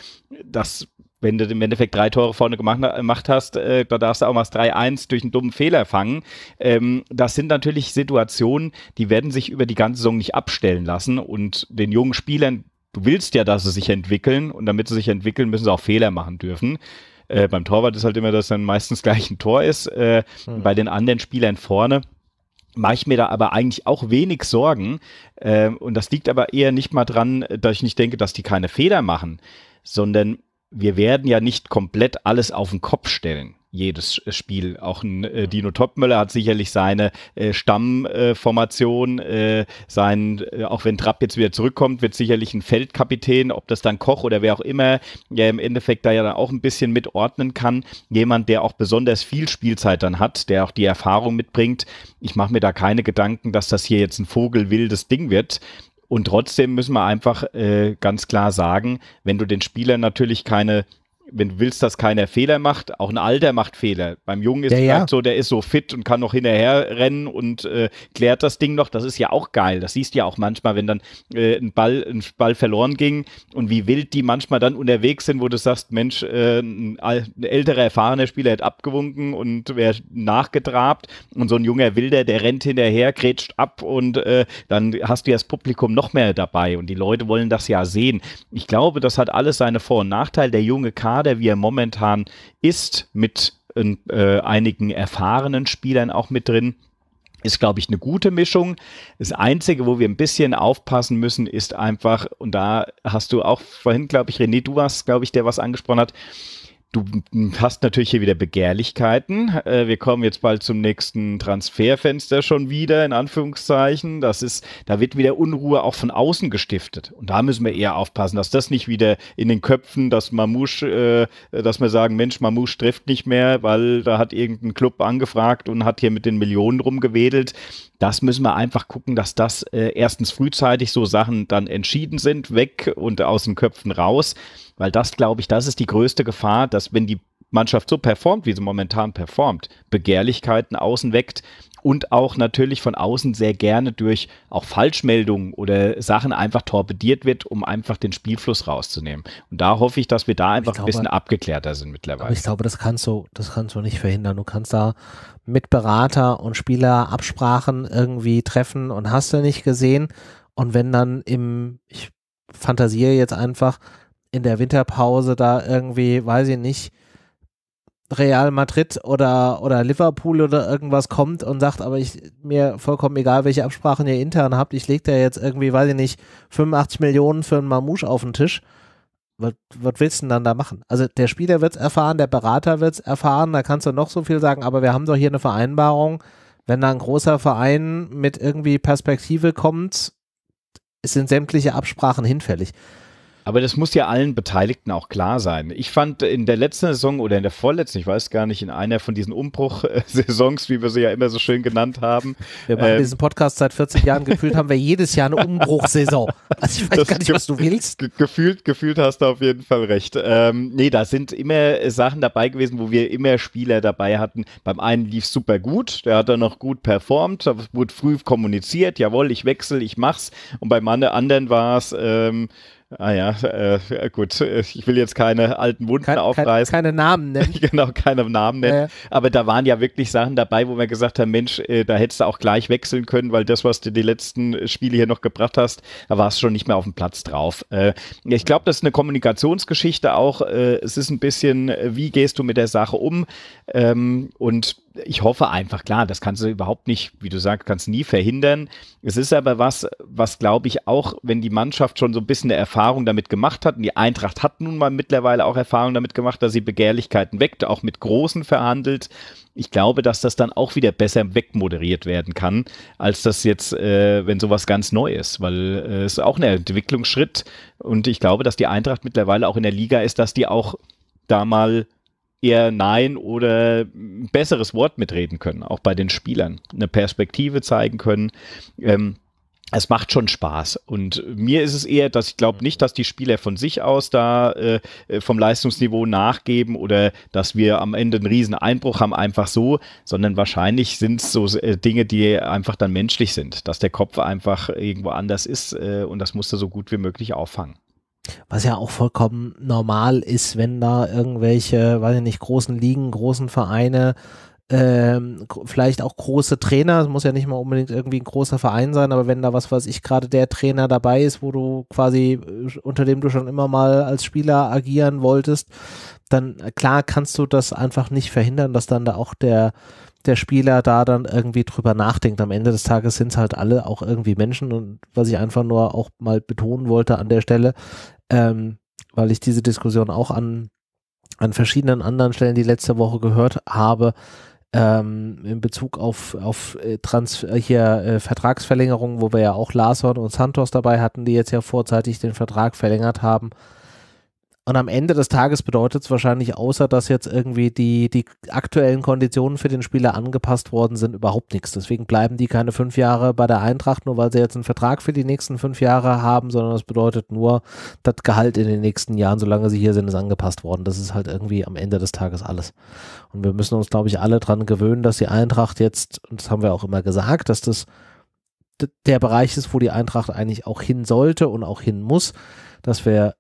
dass wenn du im Endeffekt drei Tore vorne gemacht, hast, äh, da darfst du auch mal das 3-1 durch einen dummen Fehler fangen. Ähm, das sind natürlich Situationen, die werden sich über die ganze Saison nicht abstellen lassen und den jungen Spielern, du willst ja, dass sie sich entwickeln und damit sie sich entwickeln, müssen sie auch Fehler machen dürfen. Äh, beim Torwart ist halt immer, dass dann meistens gleich ein Tor ist. Äh, mhm. Bei den anderen Spielern vorne mache ich mir da aber eigentlich auch wenig Sorgen. Ähm, und das liegt aber eher nicht mal dran, dass ich nicht denke, dass die keine Fehler machen, sondern wir werden ja nicht komplett alles auf den Kopf stellen jedes Spiel. Auch ein äh, Dino Topmöller hat sicherlich seine äh, Stammformation, äh, sein, äh, auch wenn Trapp jetzt wieder zurückkommt, wird sicherlich ein Feldkapitän, ob das dann Koch oder wer auch immer, ja im Endeffekt da ja dann auch ein bisschen mitordnen kann. Jemand, der auch besonders viel Spielzeit dann hat, der auch die Erfahrung mitbringt. Ich mache mir da keine Gedanken, dass das hier jetzt ein vogelwildes Ding wird. Und trotzdem müssen wir einfach äh, ganz klar sagen, wenn du den Spielern natürlich keine wenn du willst, dass keiner Fehler macht, auch ein Alter macht Fehler. Beim Jungen ist ja, vielleicht ja. Halt so, der ist so fit und kann noch hinterher rennen und äh, klärt das Ding noch. Das ist ja auch geil. Das siehst du ja auch manchmal, wenn dann äh, ein, Ball, ein Ball verloren ging und wie wild die manchmal dann unterwegs sind, wo du sagst, Mensch, äh, ein, älterer, erfahrener Spieler hätte abgewunken und wäre nachgetrabt und so ein junger Wilder, der rennt hinterher, grätscht ab und äh, dann hast du ja das Publikum noch mehr dabei und die Leute wollen das ja sehen. Ich glaube, das hat alles seine Vor- und Nachteile. Der junge kam Kader, wie er momentan ist, mit ähm, äh, einigen erfahrenen Spielern auch mit drin, ist, glaube ich, eine gute Mischung. Das Einzige, wo wir ein bisschen aufpassen müssen, ist einfach, und da hast du auch vorhin, glaube ich, René, du warst, glaube ich, der was angesprochen hat, Du hast natürlich hier wieder Begehrlichkeiten. Äh, wir kommen jetzt bald zum nächsten Transferfenster schon wieder, in Anführungszeichen. Das ist, da wird wieder Unruhe auch von außen gestiftet. Und da müssen wir eher aufpassen, dass das nicht wieder in den Köpfen, dass Mamouche, äh, dass wir sagen, Mensch, Mamouche trifft nicht mehr, weil da hat irgendein Club angefragt und hat hier mit den Millionen rumgewedelt. Das müssen wir einfach gucken, dass das äh, erstens frühzeitig so Sachen dann entschieden sind, weg und aus den Köpfen raus weil das, glaube ich, das ist die größte Gefahr, dass wenn die Mannschaft so performt, wie sie momentan performt, Begehrlichkeiten außen weckt und auch natürlich von außen sehr gerne durch auch Falschmeldungen oder Sachen einfach torpediert wird, um einfach den Spielfluss rauszunehmen. Und da hoffe ich, dass wir da einfach glaube, ein bisschen abgeklärter sind mittlerweile. Aber ich glaube, das kannst du, das kannst du nicht verhindern. Du kannst da mit Berater und Spieler Absprachen irgendwie treffen und hast du nicht gesehen. Und wenn dann im, ich fantasiere jetzt einfach, in der Winterpause da irgendwie, weiß ich nicht, Real Madrid oder, oder Liverpool oder irgendwas kommt und sagt, aber ich mir vollkommen egal, welche Absprachen ihr intern habt, ich lege da jetzt irgendwie, weiß ich nicht, 85 Millionen für einen Mamouche auf den Tisch. Was, was willst du denn dann da machen? Also der Spieler wird es erfahren, der Berater wird es erfahren, da kannst du noch so viel sagen, aber wir haben doch hier eine Vereinbarung, wenn da ein großer Verein mit irgendwie Perspektive kommt, sind sämtliche Absprachen hinfällig. Aber das muss ja allen Beteiligten auch klar sein. Ich fand in der letzten Saison oder in der vorletzten, ich weiß gar nicht, in einer von diesen Umbruch-Saisons, wie wir sie ja immer so schön genannt haben. Wir machen äh, diesen Podcast seit 40 Jahren, gefühlt haben wir jedes Jahr eine Umbruchsaison. Also ich weiß gar nicht, was du willst. gefühlt, gefühlt hast du auf jeden Fall recht. Ähm, nee, da sind immer Sachen dabei gewesen, wo wir immer Spieler dabei hatten. Beim einen lief es super gut, der hat dann noch gut performt, wurde früh kommuniziert, jawohl, ich wechsle, ich mach's. Und beim anderen war es, ähm, Ah ja, äh, gut, ich will jetzt keine alten Wunden kein, aufreißen. Keine, keine Namen nennen. genau, keine Namen nennen. Äh. Aber da waren ja wirklich Sachen dabei, wo wir gesagt haben, Mensch, äh, da hättest du auch gleich wechseln können, weil das, was du die letzten Spiele hier noch gebracht hast, da warst du schon nicht mehr auf dem Platz drauf. Äh, ich glaube, das ist eine Kommunikationsgeschichte auch. Äh, es ist ein bisschen, äh, wie gehst du mit der Sache um? Ähm, und ich hoffe einfach, klar, das kannst du überhaupt nicht, wie du sagst, kannst nie verhindern. Es ist aber was, was glaube ich auch, wenn die Mannschaft schon so ein bisschen eine Erfahrung damit gemacht hat, und die Eintracht hat nun mal mittlerweile auch Erfahrung damit gemacht, dass sie Begehrlichkeiten weckt, auch mit Großen verhandelt. Ich glaube, dass das dann auch wieder besser wegmoderiert werden kann, als das jetzt, äh, wenn sowas ganz neu ist, weil äh, es ist auch ein Entwicklungsschritt und ich glaube, dass die Eintracht mittlerweile auch in der Liga ist, dass die auch da mal eher Nein oder ein besseres Wort mitreden können, auch bei den Spielern, eine Perspektive zeigen können. Ähm, es macht schon Spaß. Und mir ist es eher, dass ich glaube nicht, dass die Spieler von sich aus da äh, äh, vom Leistungsniveau nachgeben oder dass wir am Ende einen riesen Einbruch haben, einfach so, sondern wahrscheinlich sind es so äh, Dinge, die einfach dann menschlich sind, dass der Kopf einfach irgendwo anders ist äh, und das musst du so gut wie möglich auffangen. Was ja auch vollkommen normal ist, wenn da irgendwelche, weiß ich nicht, großen Ligen, großen Vereine, ähm, vielleicht auch große Trainer, es muss ja nicht mal unbedingt irgendwie ein großer Verein sein, aber wenn da was weiß ich gerade der Trainer dabei ist, wo du quasi äh, unter dem du schon immer mal als Spieler agieren wolltest, dann äh, klar kannst du das einfach nicht verhindern, dass dann da auch der der Spieler da dann irgendwie drüber nachdenkt. Am Ende des Tages sind es halt alle auch irgendwie Menschen und was ich einfach nur auch mal betonen wollte an der Stelle, ähm, weil ich diese Diskussion auch an, an verschiedenen anderen Stellen die letzte Woche gehört habe, ähm, in Bezug auf, auf äh, Trans äh, hier äh, Vertragsverlängerungen, wo wir ja auch Larson und Santos dabei hatten, die jetzt ja vorzeitig den Vertrag verlängert haben. Und am Ende des Tages bedeutet es wahrscheinlich, außer dass jetzt irgendwie die, die aktuellen Konditionen für den Spieler angepasst worden sind, überhaupt nichts. Deswegen bleiben die keine fünf Jahre bei der Eintracht, nur weil sie jetzt einen Vertrag für die nächsten fünf Jahre haben, sondern das bedeutet nur, das Gehalt in den nächsten Jahren, solange sie hier sind, ist angepasst worden. Das ist halt irgendwie am Ende des Tages alles. Und wir müssen uns, glaube ich, alle dran gewöhnen, dass die Eintracht jetzt, und das haben wir auch immer gesagt, dass das der Bereich ist, wo die Eintracht eigentlich auch hin sollte und auch hin muss, dass wir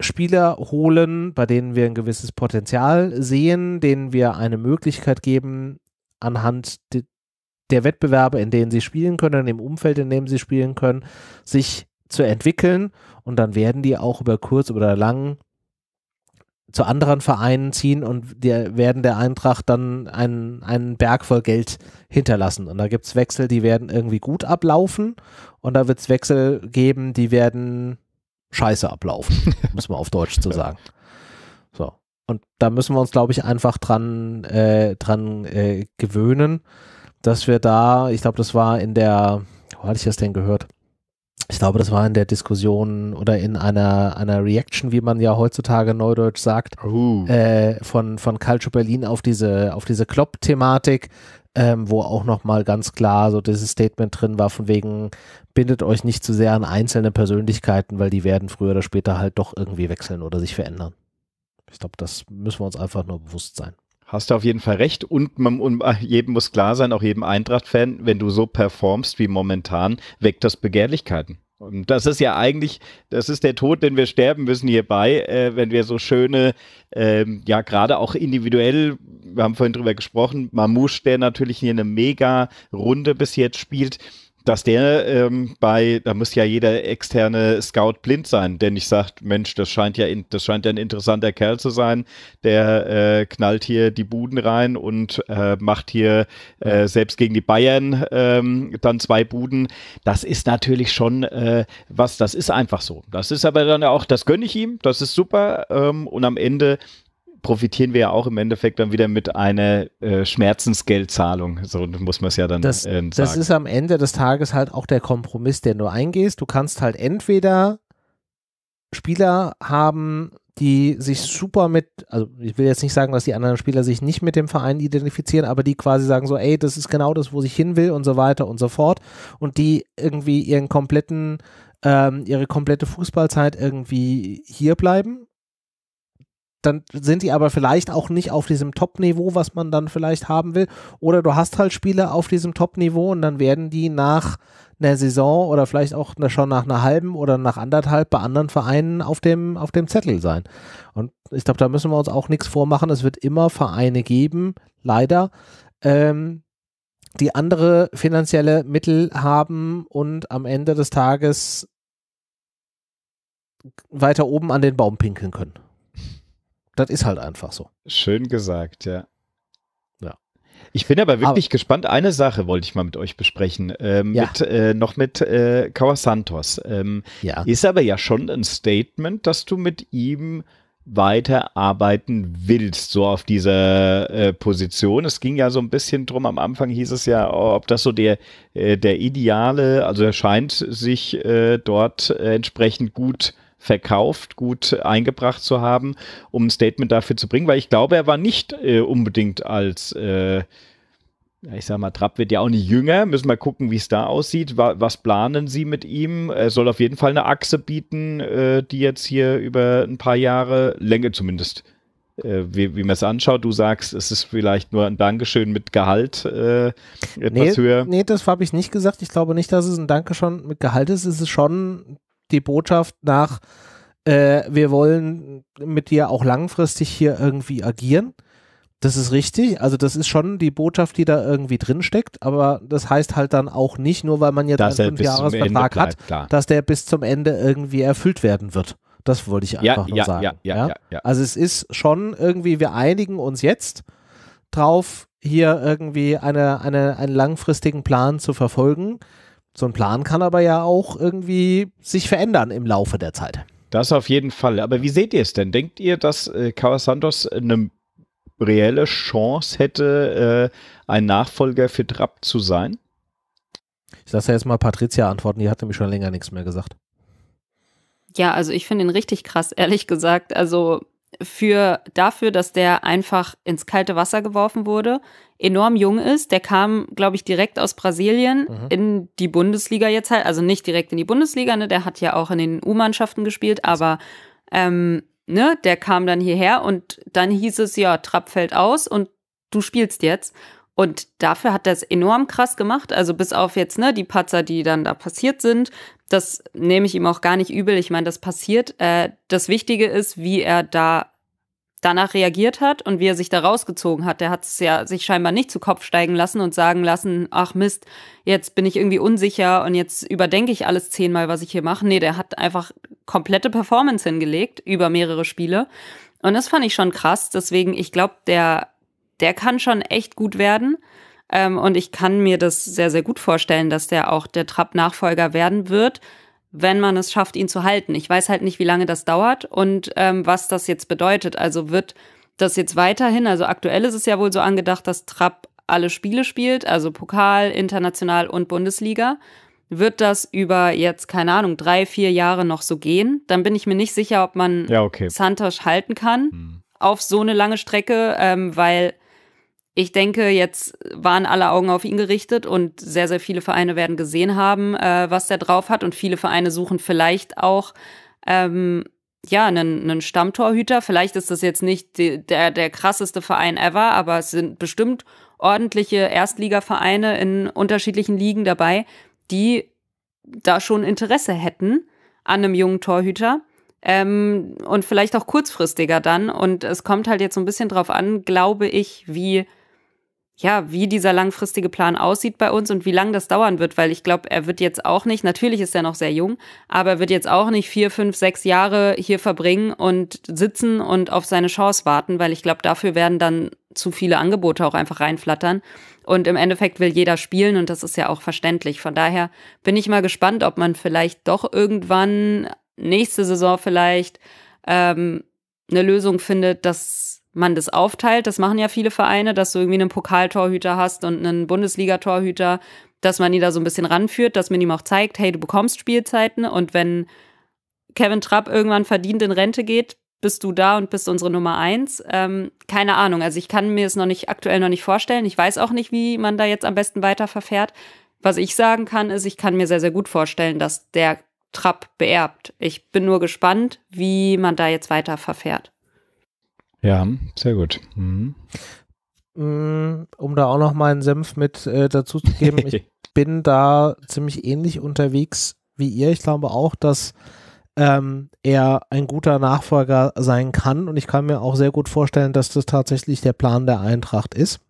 Spieler holen, bei denen wir ein gewisses Potenzial sehen, denen wir eine Möglichkeit geben, anhand de der Wettbewerbe, in denen sie spielen können, im Umfeld, in dem sie spielen können, sich zu entwickeln. Und dann werden die auch über kurz oder lang zu anderen Vereinen ziehen und die werden der Eintracht dann einen, einen Berg voll Geld hinterlassen. Und da gibt es Wechsel, die werden irgendwie gut ablaufen und da wird es Wechsel geben, die werden scheiße ablaufen, muss man auf Deutsch zu sagen. So. Und da müssen wir uns, glaube ich, einfach dran, äh, dran äh, gewöhnen, dass wir da, ich glaube, das war in der, wo hatte ich das denn gehört? Ich glaube, das war in der Diskussion oder in einer, einer Reaction, wie man ja heutzutage neudeutsch sagt, uh. äh, von, von Calcio Berlin auf diese, auf diese Klopp-Thematik, ähm, wo auch nochmal ganz klar so dieses Statement drin war, von wegen, bindet euch nicht zu sehr an einzelne Persönlichkeiten, weil die werden früher oder später halt doch irgendwie wechseln oder sich verändern. Ich glaube, das müssen wir uns einfach nur bewusst sein. Hast du auf jeden Fall recht und, man, und äh, jedem muss klar sein, auch jedem Eintracht-Fan, wenn du so performst wie momentan, weckt das Begehrlichkeiten. Und das ist ja eigentlich, das ist der Tod, den wir sterben müssen hierbei, äh, wenn wir so schöne, ähm, ja gerade auch individuell, wir haben vorhin drüber gesprochen, Mamouche, der natürlich hier eine mega Runde bis jetzt spielt, dass der ähm, bei, da muss ja jeder externe Scout blind sein, denn ich sagt, Mensch, das scheint ja, das scheint ja ein interessanter Kerl zu sein, der äh, knallt hier die Buden rein und äh, macht hier äh, selbst gegen die Bayern ähm, dann zwei Buden. Das ist natürlich schon äh, was, das ist einfach so. Das ist aber dann auch, das gönne ich ihm, das ist super ähm, und am Ende profitieren wir ja auch im Endeffekt dann wieder mit einer äh, Schmerzensgeldzahlung. So muss man es ja dann das, äh, sagen. Das ist am Ende des Tages halt auch der Kompromiss, den du eingehst. Du kannst halt entweder Spieler haben, die sich super mit, also ich will jetzt nicht sagen, dass die anderen Spieler sich nicht mit dem Verein identifizieren, aber die quasi sagen so, ey, das ist genau das, wo ich hin will und so weiter und so fort und die irgendwie ihren kompletten, ähm, ihre komplette Fußballzeit irgendwie hier bleiben dann sind die aber vielleicht auch nicht auf diesem Top-Niveau, was man dann vielleicht haben will. Oder du hast halt Spiele auf diesem Top-Niveau und dann werden die nach einer Saison oder vielleicht auch schon nach einer halben oder nach anderthalb bei anderen Vereinen auf dem, auf dem Zettel sein. Und ich glaube, da müssen wir uns auch nichts vormachen. Es wird immer Vereine geben, leider, ähm, die andere finanzielle Mittel haben und am Ende des Tages weiter oben an den Baum pinkeln können. Das ist halt einfach so. Schön gesagt, ja. Ich bin aber wirklich aber, gespannt. Eine Sache wollte ich mal mit euch besprechen. Ähm, ja. mit, äh, noch mit äh, Kawasantos. Ähm, ja. Ist aber ja schon ein Statement, dass du mit ihm weiterarbeiten willst, so auf dieser äh, Position. Es ging ja so ein bisschen drum, am Anfang hieß es ja, oh, ob das so der, äh, der ideale, also er scheint sich äh, dort äh, entsprechend gut äh, verkauft, gut eingebracht zu haben, um ein Statement dafür zu bringen, weil ich glaube, er war nicht äh, unbedingt als äh, ich sag mal, Trapp wird ja auch nicht jünger. Müssen wir gucken, wie es da aussieht. Was planen Sie mit ihm? Er soll auf jeden Fall eine Achse bieten, äh, die jetzt hier über ein paar Jahre, Länge zumindest, äh, wie, wie man es anschaut. Du sagst, es ist vielleicht nur ein Dankeschön mit Gehalt äh, etwas nee, höher. Nee, das habe ich nicht gesagt. Ich glaube nicht, dass es ein Dankeschön mit Gehalt ist. Es ist schon die Botschaft nach, äh, wir wollen mit dir auch langfristig hier irgendwie agieren. Das ist richtig. Also das ist schon die Botschaft, die da irgendwie drin steckt. Aber das heißt halt dann auch nicht, nur weil man jetzt dass einen Fünfjahresvertrag hat, klar. dass der bis zum Ende irgendwie erfüllt werden wird. Das wollte ich einfach ja, nur ja, sagen. Ja, ja, Also es ist schon irgendwie, wir einigen uns jetzt drauf, hier irgendwie eine, eine, einen langfristigen Plan zu verfolgen so ein Plan kann aber ja auch irgendwie sich verändern im Laufe der Zeit. Das auf jeden Fall. Aber wie seht ihr es denn? Denkt ihr, dass äh, Kawasantos eine reelle Chance hätte, äh, ein Nachfolger für Trapp zu sein? Ich lasse jetzt mal Patricia antworten, die hat nämlich schon länger nichts mehr gesagt. Ja, also ich finde ihn richtig krass, ehrlich gesagt. Also für dafür, dass der einfach ins kalte Wasser geworfen wurde, enorm jung ist. Der kam, glaube ich, direkt aus Brasilien mhm. in die Bundesliga jetzt halt, also nicht direkt in die Bundesliga, ne? Der hat ja auch in den U-Mannschaften gespielt, aber ähm, ne, der kam dann hierher und dann hieß es, ja, Trapp fällt aus und du spielst jetzt. Und dafür hat er es enorm krass gemacht. Also bis auf jetzt ne, die Patzer, die dann da passiert sind. Das nehme ich ihm auch gar nicht übel. Ich meine, das passiert. Äh, das Wichtige ist, wie er da danach reagiert hat und wie er sich da rausgezogen hat. Der hat es ja sich scheinbar nicht zu Kopf steigen lassen und sagen lassen, ach Mist, jetzt bin ich irgendwie unsicher und jetzt überdenke ich alles zehnmal, was ich hier mache. Nee, der hat einfach komplette Performance hingelegt über mehrere Spiele. Und das fand ich schon krass. Deswegen, ich glaube, der der kann schon echt gut werden. Ähm, und ich kann mir das sehr, sehr gut vorstellen, dass der auch der Trapp-Nachfolger werden wird, wenn man es schafft, ihn zu halten. Ich weiß halt nicht, wie lange das dauert und ähm, was das jetzt bedeutet. Also wird das jetzt weiterhin, also aktuell ist es ja wohl so angedacht, dass Trapp alle Spiele spielt, also Pokal, International und Bundesliga. Wird das über jetzt, keine Ahnung, drei, vier Jahre noch so gehen? Dann bin ich mir nicht sicher, ob man ja, okay. Santosch halten kann hm. auf so eine lange Strecke, ähm, weil ich denke, jetzt waren alle Augen auf ihn gerichtet und sehr, sehr viele Vereine werden gesehen haben, äh, was der drauf hat. Und viele Vereine suchen vielleicht auch ähm, ja, einen, einen Stammtorhüter. Vielleicht ist das jetzt nicht die, der, der krasseste Verein ever, aber es sind bestimmt ordentliche Erstligavereine in unterschiedlichen Ligen dabei, die da schon Interesse hätten an einem jungen Torhüter. Ähm, und vielleicht auch kurzfristiger dann. Und es kommt halt jetzt so ein bisschen drauf an, glaube ich, wie ja, wie dieser langfristige Plan aussieht bei uns und wie lang das dauern wird, weil ich glaube, er wird jetzt auch nicht, natürlich ist er noch sehr jung, aber er wird jetzt auch nicht vier, fünf, sechs Jahre hier verbringen und sitzen und auf seine Chance warten, weil ich glaube, dafür werden dann zu viele Angebote auch einfach reinflattern. Und im Endeffekt will jeder spielen und das ist ja auch verständlich. Von daher bin ich mal gespannt, ob man vielleicht doch irgendwann nächste Saison vielleicht ähm, eine Lösung findet, dass man das aufteilt. Das machen ja viele Vereine, dass du irgendwie einen Pokaltorhüter hast und einen Bundesligatorhüter, dass man die da so ein bisschen ranführt, dass man ihm auch zeigt, hey, du bekommst Spielzeiten und wenn Kevin Trapp irgendwann verdient in Rente geht, bist du da und bist unsere Nummer eins. Ähm, keine Ahnung. Also ich kann mir es noch nicht aktuell noch nicht vorstellen. Ich weiß auch nicht, wie man da jetzt am besten weiter verfährt. Was ich sagen kann, ist, ich kann mir sehr, sehr gut vorstellen, dass der Trapp beerbt. Ich bin nur gespannt, wie man da jetzt weiter verfährt. Ja, sehr gut. Mhm. Mm, um da auch noch mal einen Senf mit äh, dazu zu geben, ich bin da ziemlich ähnlich unterwegs wie ihr. Ich glaube auch, dass ähm, er ein guter Nachfolger sein kann und ich kann mir auch sehr gut vorstellen, dass das tatsächlich der Plan der Eintracht ist,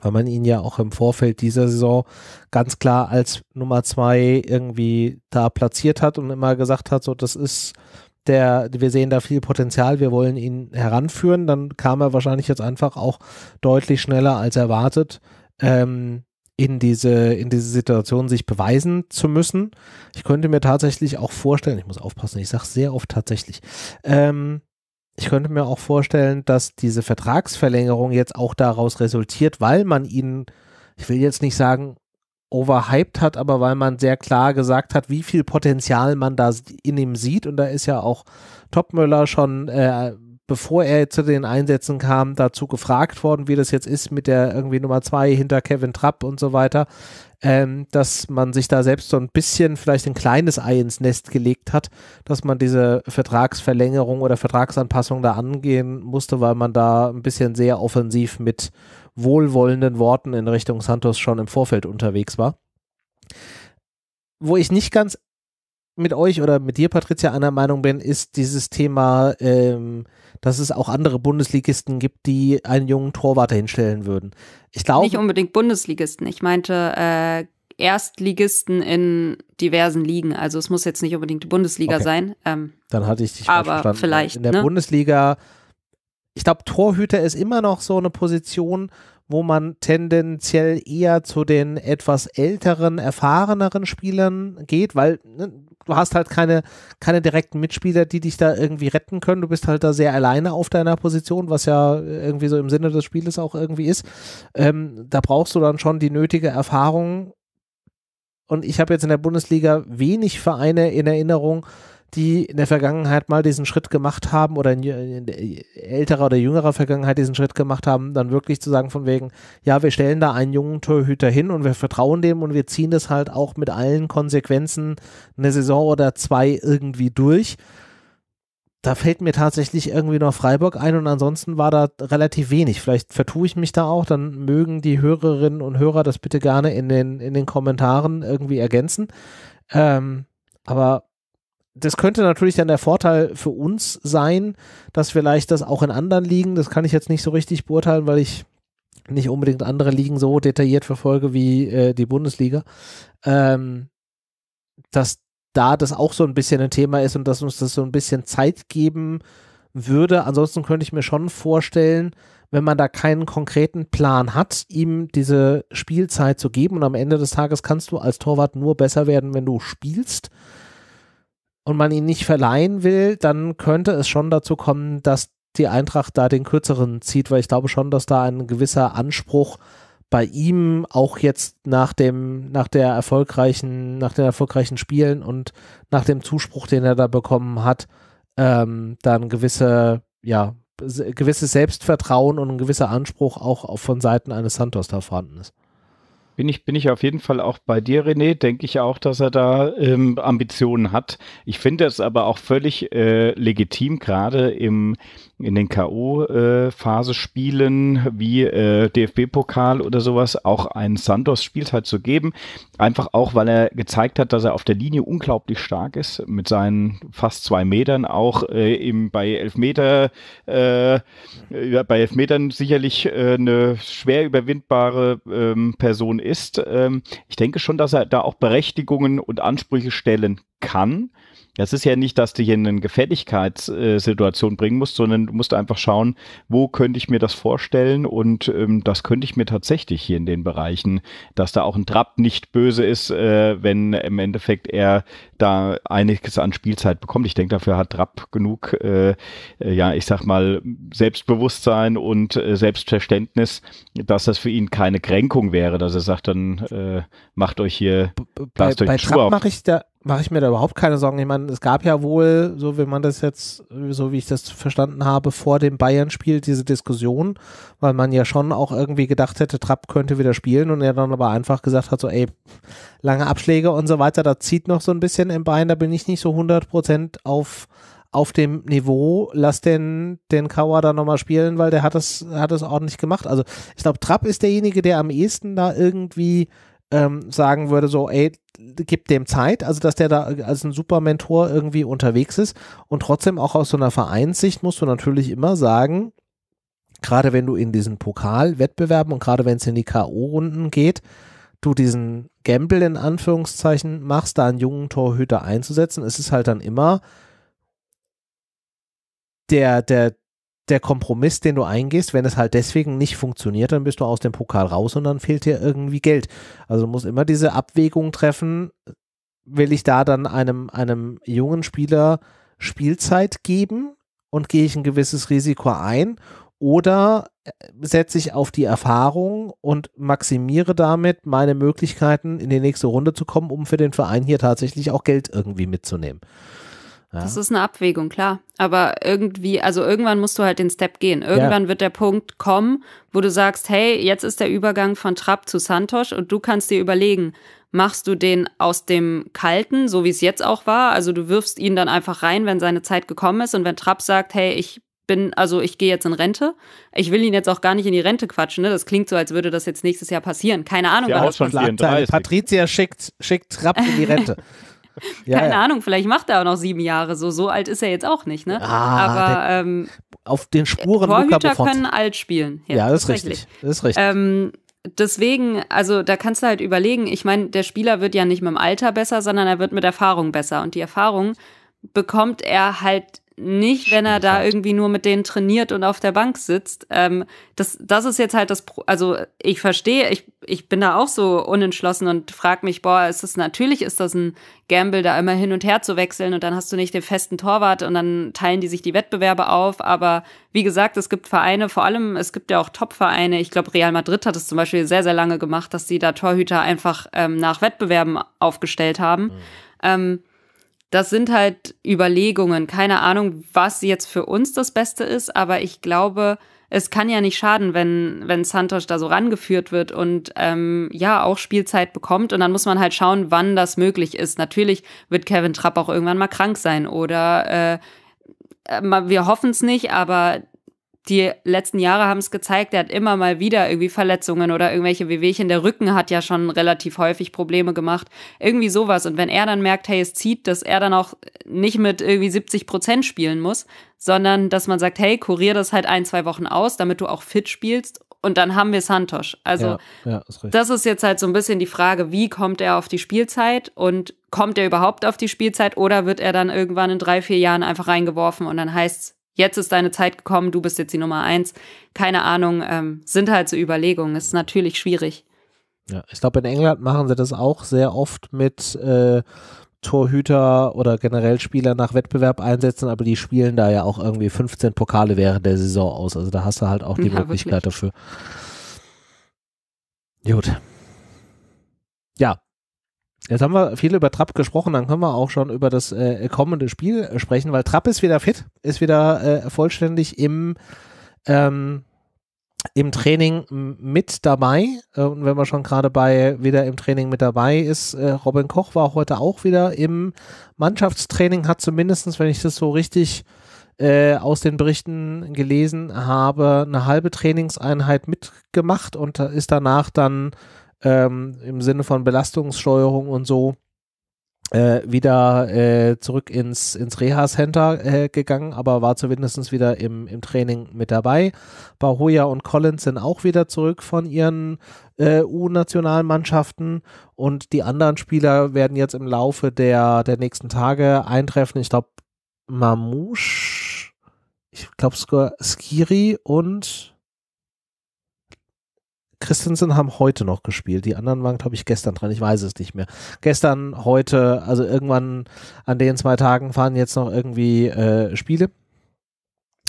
weil man ihn ja auch im Vorfeld dieser Saison ganz klar als Nummer zwei irgendwie da platziert hat und immer gesagt hat, so das ist der, wir sehen da viel Potenzial, wir wollen ihn heranführen, dann kam er wahrscheinlich jetzt einfach auch deutlich schneller als erwartet ähm, in, diese, in diese Situation, sich beweisen zu müssen. Ich könnte mir tatsächlich auch vorstellen, ich muss aufpassen, ich sage sehr oft tatsächlich, ähm, ich könnte mir auch vorstellen, dass diese Vertragsverlängerung jetzt auch daraus resultiert, weil man ihn, ich will jetzt nicht sagen, overhyped hat, aber weil man sehr klar gesagt hat, wie viel Potenzial man da in ihm sieht. Und da ist ja auch Topmöller schon, äh, bevor er zu den Einsätzen kam, dazu gefragt worden, wie das jetzt ist mit der irgendwie Nummer zwei hinter Kevin Trapp und so weiter, ähm, dass man sich da selbst so ein bisschen vielleicht ein kleines Ei ins Nest gelegt hat, dass man diese Vertragsverlängerung oder Vertragsanpassung da angehen musste, weil man da ein bisschen sehr offensiv mit wohlwollenden Worten in Richtung Santos schon im Vorfeld unterwegs war. Wo ich nicht ganz mit euch oder mit dir, Patricia, einer Meinung bin, ist dieses Thema, ähm, dass es auch andere Bundesligisten gibt, die einen jungen Torwart hinstellen würden. Ich glaube nicht unbedingt Bundesligisten. Ich meinte äh, Erstligisten in diversen Ligen. Also es muss jetzt nicht unbedingt die Bundesliga okay. sein. Ähm, Dann hatte ich dich aber verstanden. vielleicht in der ne? Bundesliga. Ich glaube, Torhüter ist immer noch so eine Position, wo man tendenziell eher zu den etwas älteren, erfahreneren Spielern geht, weil ne, du hast halt keine, keine direkten Mitspieler, die dich da irgendwie retten können. Du bist halt da sehr alleine auf deiner Position, was ja äh, irgendwie so im Sinne des Spieles auch irgendwie ist. Ähm, da brauchst du dann schon die nötige Erfahrung. Und ich habe jetzt in der Bundesliga wenig Vereine in Erinnerung, die in der Vergangenheit mal diesen Schritt gemacht haben oder in, in älterer oder jüngerer Vergangenheit diesen Schritt gemacht haben, dann wirklich zu sagen von wegen, ja, wir stellen da einen jungen Torhüter hin und wir vertrauen dem und wir ziehen das halt auch mit allen Konsequenzen eine Saison oder zwei irgendwie durch. Da fällt mir tatsächlich irgendwie noch Freiburg ein und ansonsten war da relativ wenig. Vielleicht vertue ich mich da auch, dann mögen die Hörerinnen und Hörer das bitte gerne in den, in den Kommentaren irgendwie ergänzen. Ähm, aber das könnte natürlich dann der Vorteil für uns sein, dass vielleicht das auch in anderen Ligen, das kann ich jetzt nicht so richtig beurteilen, weil ich nicht unbedingt andere Ligen so detailliert verfolge wie äh, die Bundesliga, ähm, dass da das auch so ein bisschen ein Thema ist und dass uns das so ein bisschen Zeit geben würde. Ansonsten könnte ich mir schon vorstellen, wenn man da keinen konkreten Plan hat, ihm diese Spielzeit zu geben. Und am Ende des Tages kannst du als Torwart nur besser werden, wenn du spielst und man ihn nicht verleihen will, dann könnte es schon dazu kommen, dass die Eintracht da den kürzeren zieht, weil ich glaube schon, dass da ein gewisser Anspruch bei ihm auch jetzt nach dem, nach der erfolgreichen, nach den erfolgreichen Spielen und nach dem Zuspruch, den er da bekommen hat, ähm, dann gewisse, ja, gewisses Selbstvertrauen und ein gewisser Anspruch auch, auch von Seiten eines Santos da vorhanden ist. Bin ich, bin ich auf jeden Fall auch bei dir, René. Denke ich auch, dass er da ähm, Ambitionen hat. Ich finde es aber auch völlig äh, legitim, gerade in den K.O.-Phase äh, spielen, wie äh, DFB-Pokal oder sowas, auch einen Santos-Spielzeit halt zu geben. Einfach auch, weil er gezeigt hat, dass er auf der Linie unglaublich stark ist, mit seinen fast zwei Metern, auch äh, im, bei Elfmeter, äh, ja, bei Elfmetern sicherlich äh, eine schwer überwindbare ähm, Person ist ist. Ähm, ich denke schon, dass er da auch Berechtigungen und Ansprüche stellen kann. Das ist ja nicht, dass du hier eine Gefälligkeitssituation bringen musst, sondern du musst einfach schauen, wo könnte ich mir das vorstellen und ähm, das könnte ich mir tatsächlich hier in den Bereichen, dass da auch ein Trapp nicht böse ist, äh, wenn im Endeffekt er da einiges an Spielzeit bekommt. Ich denke, dafür hat Trapp genug, äh, äh ja, ich sag mal, Selbstbewusstsein und äh, Selbstverständnis, dass das für ihn keine Kränkung wäre, dass er sagt, dann äh, macht euch hier, lasst euch bei Schuhe mache ich da mache ich mir da überhaupt keine Sorgen. Ich meine, es gab ja wohl, so wie man das jetzt, so wie ich das verstanden habe, vor dem Bayern-Spiel diese Diskussion, weil man ja schon auch irgendwie gedacht hätte, Trapp könnte wieder spielen und er dann aber einfach gesagt hat, so ey, lange Abschläge und so weiter, da zieht noch so ein bisschen im Bein, da bin ich nicht so 100% auf, auf dem Niveau, lass den, den Kauer da nochmal spielen, weil der hat das, hat es ordentlich gemacht. Also ich glaube, Trapp ist derjenige, der am ehesten da irgendwie ähm, sagen würde, so, ey, gib dem Zeit, also dass der da als ein super Mentor irgendwie unterwegs ist und trotzdem auch aus so einer Vereinssicht musst du natürlich immer sagen, gerade wenn du in diesen Pokalwettbewerben und gerade wenn es in die K.O.-Runden geht, du diesen Gamble in Anführungszeichen machst, da einen jungen Torhüter einzusetzen, ist es halt dann immer der, der, der Kompromiss, den du eingehst. Wenn es halt deswegen nicht funktioniert, dann bist du aus dem Pokal raus und dann fehlt dir irgendwie Geld. Also du musst immer diese Abwägung treffen, will ich da dann einem, einem jungen Spieler Spielzeit geben und gehe ich ein gewisses Risiko ein oder äh, setze ich auf die Erfahrung und maximiere damit meine Möglichkeiten, in die nächste Runde zu kommen, um für den Verein hier tatsächlich auch Geld irgendwie mitzunehmen. Ja? Das ist eine Abwägung, klar. Aber irgendwie, also irgendwann musst du halt den Step gehen. Irgendwann ja. wird der Punkt kommen, wo du sagst, hey, jetzt ist der Übergang von Trapp zu Santosch und du kannst dir überlegen, machst du den aus dem Kalten, so wie es jetzt auch war. Also du wirfst ihn dann einfach rein, wenn seine Zeit gekommen ist und wenn Trapp sagt, hey, ich bin, also ich gehe jetzt in Rente. Ich will ihn jetzt auch gar nicht in die Rente quatschen. Ne? Das klingt so, als würde das jetzt nächstes Jahr passieren. Keine Ahnung. Ja, auch schon Patricia schickt, schickt Trapp in die Rente. ja, Keine ja. Ahnung, vielleicht macht er auch noch sieben Jahre so. So alt ist er jetzt auch nicht, ne? Ah, Aber der, ähm, auf den Spuren Torhüter können alt spielen. Ja, ja das ist richtig. Das ist richtig. Ähm, deswegen, also da kannst du halt überlegen, ich meine, der Spieler wird ja nicht mit dem Alter besser, sondern er wird mit Erfahrung besser. Und die Erfahrung bekommt er halt nicht, wenn er da irgendwie nur mit denen trainiert und auf der Bank sitzt. Ähm, das, das ist jetzt halt das, Pro also ich verstehe, ich, ich bin da auch so unentschlossen und frage mich, boah, ist das natürlich, ist das ein Gamble, da immer hin und her zu wechseln und dann hast du nicht den festen Torwart und dann teilen die sich die Wettbewerbe auf. Aber wie gesagt, es gibt Vereine, vor allem, es gibt ja auch Top-Vereine. Ich glaube, Real Madrid hat es zum Beispiel sehr, sehr lange gemacht, dass sie da Torhüter einfach ähm, nach Wettbewerben aufgestellt haben. Mhm. Ähm, das sind halt Überlegungen. Keine Ahnung, was jetzt für uns das Beste ist, aber ich glaube, es kann ja nicht schaden, wenn, wenn Santos da so rangeführt wird und ähm, ja, auch Spielzeit bekommt. Und dann muss man halt schauen, wann das möglich ist. Natürlich wird Kevin Trapp auch irgendwann mal krank sein oder äh, äh wir hoffen es nicht, aber die letzten Jahre haben es gezeigt, er hat immer mal wieder irgendwie Verletzungen oder irgendwelche Wehwehchen. Der Rücken hat ja schon relativ häufig Probleme gemacht. Irgendwie sowas. Und wenn er dann merkt, hey, es zieht, dass er dann auch nicht mit irgendwie 70 Prozent spielen muss, sondern dass man sagt, hey, kurier das halt ein, zwei Wochen aus, damit du auch fit spielst. Und dann haben wir Santosch. Also, ja, ja, ist das ist jetzt halt so ein bisschen die Frage, wie kommt er auf die Spielzeit und kommt er überhaupt auf die Spielzeit oder wird er dann irgendwann in drei, vier Jahren einfach reingeworfen und dann heißt's, jetzt ist deine Zeit gekommen, du bist jetzt die Nummer eins. Keine Ahnung, ähm, sind halt so Überlegungen. Ist natürlich schwierig. Ja, ich glaube, in England machen sie das auch sehr oft mit äh, Torhüter oder generell Spieler nach Wettbewerb einsetzen, aber die spielen da ja auch irgendwie 15 Pokale während der Saison aus. Also da hast du halt auch die ja, Möglichkeit wirklich. dafür. Gut. Jetzt haben wir viel über Trapp gesprochen, dann können wir auch schon über das äh, kommende Spiel sprechen, weil Trapp ist wieder fit, ist wieder äh, vollständig im, ähm, im Training mit dabei. Und wenn man schon gerade bei wieder im Training mit dabei ist, äh, Robin Koch war heute auch wieder im Mannschaftstraining, hat zumindestens, wenn ich das so richtig äh, aus den Berichten gelesen habe, eine halbe Trainingseinheit mitgemacht und äh, ist danach dann ähm, im Sinne von Belastungssteuerung und so äh, wieder äh, zurück ins, ins Reha-Center äh, gegangen, aber war zumindest wieder im, im Training mit dabei. Bahoya und Collins sind auch wieder zurück von ihren äh, U-Nationalmannschaften und die anderen Spieler werden jetzt im Laufe der, der nächsten Tage eintreffen. Ich glaube, Mamouche, ich glaube Skiri und Christensen haben heute noch gespielt. Die anderen waren, glaube ich, gestern dran. Ich weiß es nicht mehr. Gestern, heute, also irgendwann an den zwei Tagen fahren jetzt noch irgendwie äh, Spiele.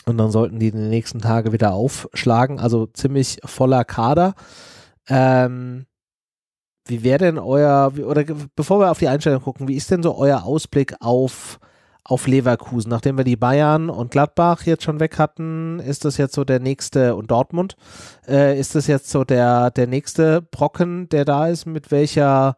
Und dann sollten die in den nächsten Tage wieder aufschlagen. Also ziemlich voller Kader. Ähm, wie wäre denn euer, oder bevor wir auf die Einstellung gucken, wie ist denn so euer Ausblick auf auf Leverkusen. Nachdem wir die Bayern und Gladbach jetzt schon weg hatten, ist das jetzt so der nächste und Dortmund, äh, ist das jetzt so der, der nächste Brocken, der da ist, mit welcher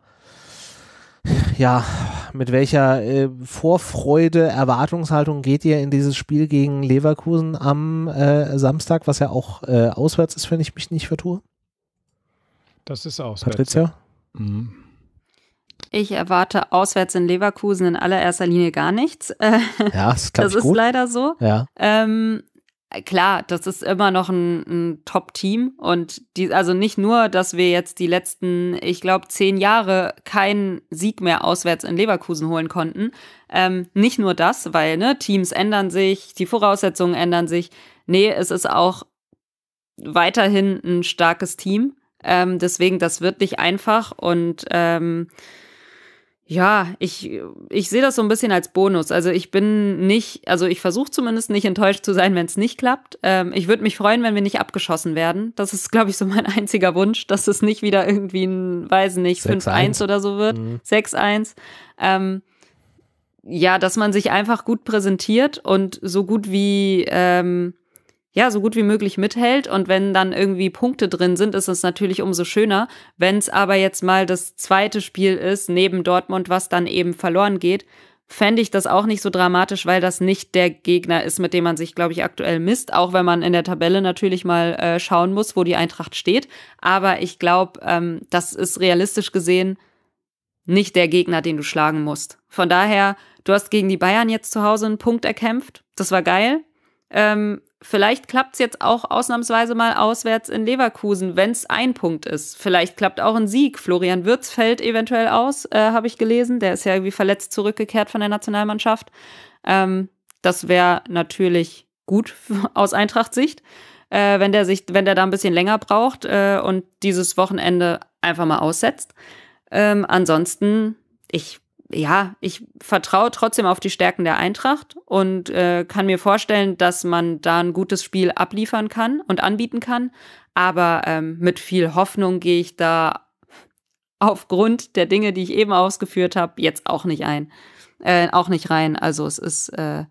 ja, mit welcher äh, Vorfreude, Erwartungshaltung geht ihr in dieses Spiel gegen Leverkusen am äh, Samstag, was ja auch äh, auswärts ist, wenn ich mich nicht vertue? Das ist auswärts. Patricia? Mhm. Ich erwarte auswärts in Leverkusen in allererster Linie gar nichts. Äh, ja, das, das ist gut. leider so. Ja. Ähm, klar, das ist immer noch ein, ein Top-Team. Und die, also nicht nur, dass wir jetzt die letzten, ich glaube, zehn Jahre keinen Sieg mehr auswärts in Leverkusen holen konnten. Ähm, nicht nur das, weil ne, Teams ändern sich, die Voraussetzungen ändern sich. Nee, es ist auch weiterhin ein starkes Team. Ähm, deswegen, das wird nicht einfach. Und ähm, ja, ich, ich sehe das so ein bisschen als Bonus. Also ich bin nicht, also ich versuche zumindest nicht enttäuscht zu sein, wenn es nicht klappt. Ähm, ich würde mich freuen, wenn wir nicht abgeschossen werden. Das ist, glaube ich, so mein einziger Wunsch, dass es nicht wieder irgendwie ein, weiß nicht, 5-1 oder so wird. Mhm. 6-1. Ähm, ja, dass man sich einfach gut präsentiert und so gut wie ähm, ja, so gut wie möglich mithält. Und wenn dann irgendwie Punkte drin sind, ist es natürlich umso schöner. Wenn es aber jetzt mal das zweite Spiel ist, neben Dortmund, was dann eben verloren geht, fände ich das auch nicht so dramatisch, weil das nicht der Gegner ist, mit dem man sich, glaube ich, aktuell misst. Auch wenn man in der Tabelle natürlich mal äh, schauen muss, wo die Eintracht steht. Aber ich glaube, ähm, das ist realistisch gesehen nicht der Gegner, den du schlagen musst. Von daher, du hast gegen die Bayern jetzt zu Hause einen Punkt erkämpft. Das war geil. Ähm, Vielleicht klappt es jetzt auch ausnahmsweise mal auswärts in Leverkusen, wenn es ein Punkt ist. Vielleicht klappt auch ein Sieg. Florian Würz fällt eventuell aus, äh, habe ich gelesen. Der ist ja irgendwie verletzt zurückgekehrt von der Nationalmannschaft. Ähm, das wäre natürlich gut aus Eintracht-Sicht, äh, wenn der sich, wenn der da ein bisschen länger braucht äh, und dieses Wochenende einfach mal aussetzt. Ähm, ansonsten, ich ja, ich vertraue trotzdem auf die Stärken der Eintracht und äh, kann mir vorstellen, dass man da ein gutes Spiel abliefern kann und anbieten kann. Aber ähm, mit viel Hoffnung gehe ich da aufgrund der Dinge, die ich eben ausgeführt habe, jetzt auch nicht ein. Äh, auch nicht rein. Also es ist, äh,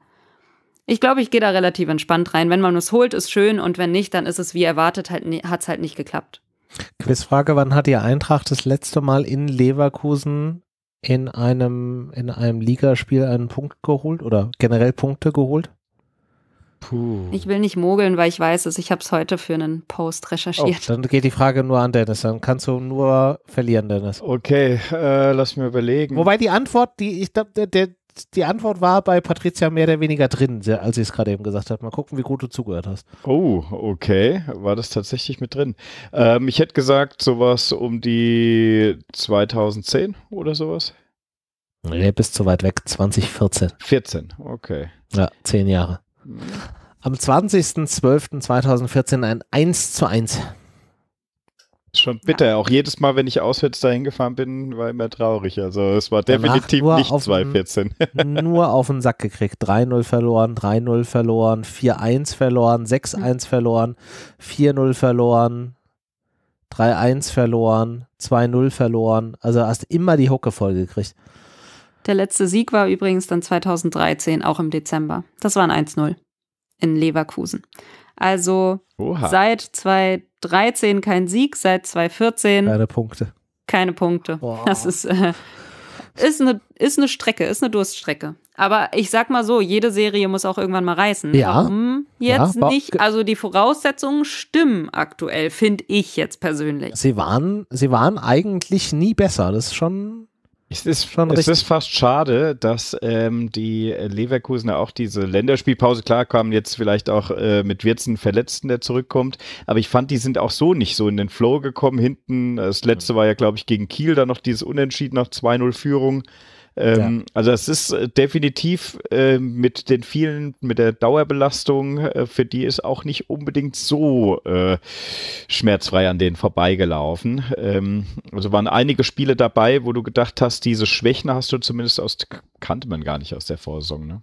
ich glaube, ich gehe da relativ entspannt rein. Wenn man es holt, ist schön und wenn nicht, dann ist es wie erwartet, halt, hat es halt nicht geklappt. Quizfrage, wann hat die Eintracht das letzte Mal in Leverkusen in einem, in einem Ligaspiel einen Punkt geholt oder generell Punkte geholt? Puh. Ich will nicht mogeln, weil ich weiß es. Ich habe es heute für einen Post oh, recherchiert. Oh, dann geht die Frage nur an Dennis. Dann kannst du nur verlieren, Dennis. Okay, äh, lass mir überlegen. Wobei die Antwort, die ich der, der, die Antwort war bei Patricia mehr oder weniger drin, als ich es gerade eben gesagt habe. Mal gucken, wie gut du zugehört hast. Oh, okay. War das tatsächlich mit drin? Ähm, ich hätte gesagt, sowas um die 2010 oder sowas. Nee, bis zu weit weg. 2014. 14, okay. Ja, zehn Jahre. Mhm. Am 20.12.2014 ein 1 zu 1. Schon bitter, ja. auch jedes Mal, wenn ich auswärts dahin gefahren bin, war immer traurig. Also es war definitiv nicht 214. nur auf den Sack gekriegt. 3-0 verloren, 3-0 verloren, 4-1 verloren, 6-1 verloren, 4-0 verloren, 3-1 verloren, 2-0 verloren. Also hast immer die Hucke voll gekriegt. Der letzte Sieg war übrigens dann 2013, auch im Dezember. Das war ein 1-0 in Leverkusen. Also Oha. seit 2013 13 kein Sieg, seit 2014. Keine Punkte. Keine Punkte. Wow. Das ist, äh, ist, eine, ist eine Strecke, ist eine Durststrecke. Aber ich sag mal so, jede Serie muss auch irgendwann mal reißen. Ja. Warum jetzt ja, nicht? Also die Voraussetzungen stimmen aktuell, finde ich jetzt persönlich. Sie waren, sie waren eigentlich nie besser. Das ist schon es ist, schon es ist fast schade, dass ähm, die Leverkusener auch diese Länderspielpause, klar kamen jetzt vielleicht auch äh, mit Wirzen Verletzten, der zurückkommt, aber ich fand, die sind auch so nicht so in den Flow gekommen hinten. Das letzte mhm. war ja, glaube ich, gegen Kiel, dann noch dieses Unentschieden nach 2-0 Führung. Ähm, ja. Also es ist äh, definitiv äh, mit den vielen, mit der Dauerbelastung, äh, für die ist auch nicht unbedingt so äh, schmerzfrei an denen vorbeigelaufen. Ähm, also waren einige Spiele dabei, wo du gedacht hast, diese Schwächen hast du zumindest aus, kannte man gar nicht aus der Vorsaison, ne?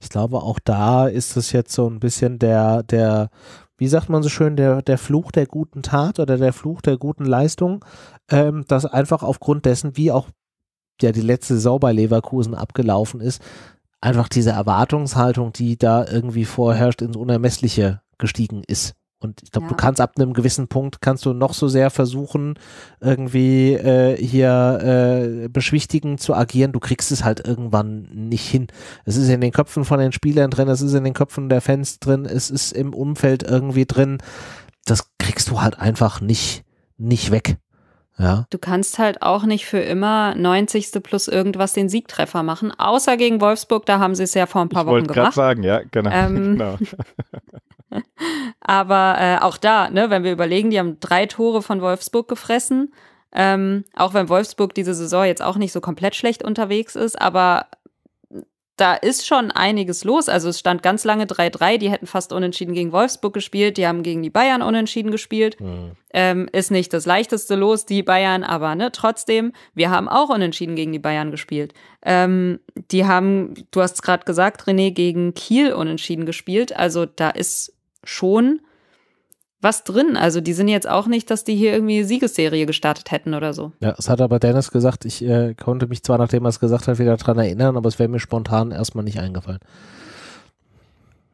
Ich glaube, auch da ist es jetzt so ein bisschen der, der, wie sagt man so schön, der, der Fluch der guten Tat oder der Fluch der guten Leistung, ähm, dass einfach aufgrund dessen, wie auch ja die letzte Saison bei Leverkusen abgelaufen ist, einfach diese Erwartungshaltung, die da irgendwie vorherrscht, ins Unermessliche gestiegen ist. Und ich glaube, ja. du kannst ab einem gewissen Punkt, kannst du noch so sehr versuchen, irgendwie äh, hier äh, beschwichtigend zu agieren, du kriegst es halt irgendwann nicht hin. Es ist in den Köpfen von den Spielern drin, es ist in den Köpfen der Fans drin, es ist im Umfeld irgendwie drin. Das kriegst du halt einfach nicht, nicht weg. Ja. Du kannst halt auch nicht für immer 90. plus irgendwas den Siegtreffer machen, außer gegen Wolfsburg, da haben sie es ja vor ein paar ich Wochen gemacht. Ich wollte gerade sagen, ja, genau. Ähm, genau. aber äh, auch da, ne, wenn wir überlegen, die haben drei Tore von Wolfsburg gefressen. Ähm, auch wenn Wolfsburg diese Saison jetzt auch nicht so komplett schlecht unterwegs ist, aber da ist schon einiges los. Also es stand ganz lange 3-3, die hätten fast unentschieden gegen Wolfsburg gespielt, die haben gegen die Bayern unentschieden gespielt. Mhm. Ähm, ist nicht das leichteste Los, die Bayern, aber ne, trotzdem, wir haben auch unentschieden gegen die Bayern gespielt. Ähm, die haben, du hast es gerade gesagt, René, gegen Kiel unentschieden gespielt. Also da ist schon was drin. Also die sind jetzt auch nicht, dass die hier irgendwie Siegesserie gestartet hätten oder so. Ja, es hat aber Dennis gesagt, ich äh, konnte mich zwar, nachdem er es gesagt hat, wieder daran erinnern, aber es wäre mir spontan erstmal nicht eingefallen.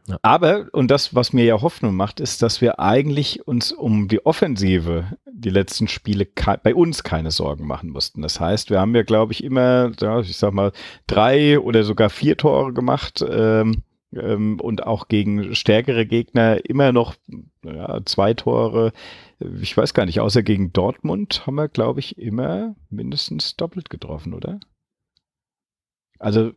Ja. Aber, und das, was mir ja Hoffnung macht, ist, dass wir eigentlich uns um die Offensive die letzten Spiele bei uns keine Sorgen machen mussten. Das heißt, wir haben ja, glaube ich, immer, ja, ich sag mal, drei oder sogar vier Tore gemacht. Ähm, ähm, und auch gegen stärkere Gegner immer noch ja, zwei Tore. Ich weiß gar nicht, außer gegen Dortmund haben wir, glaube ich, immer mindestens doppelt getroffen, oder? Also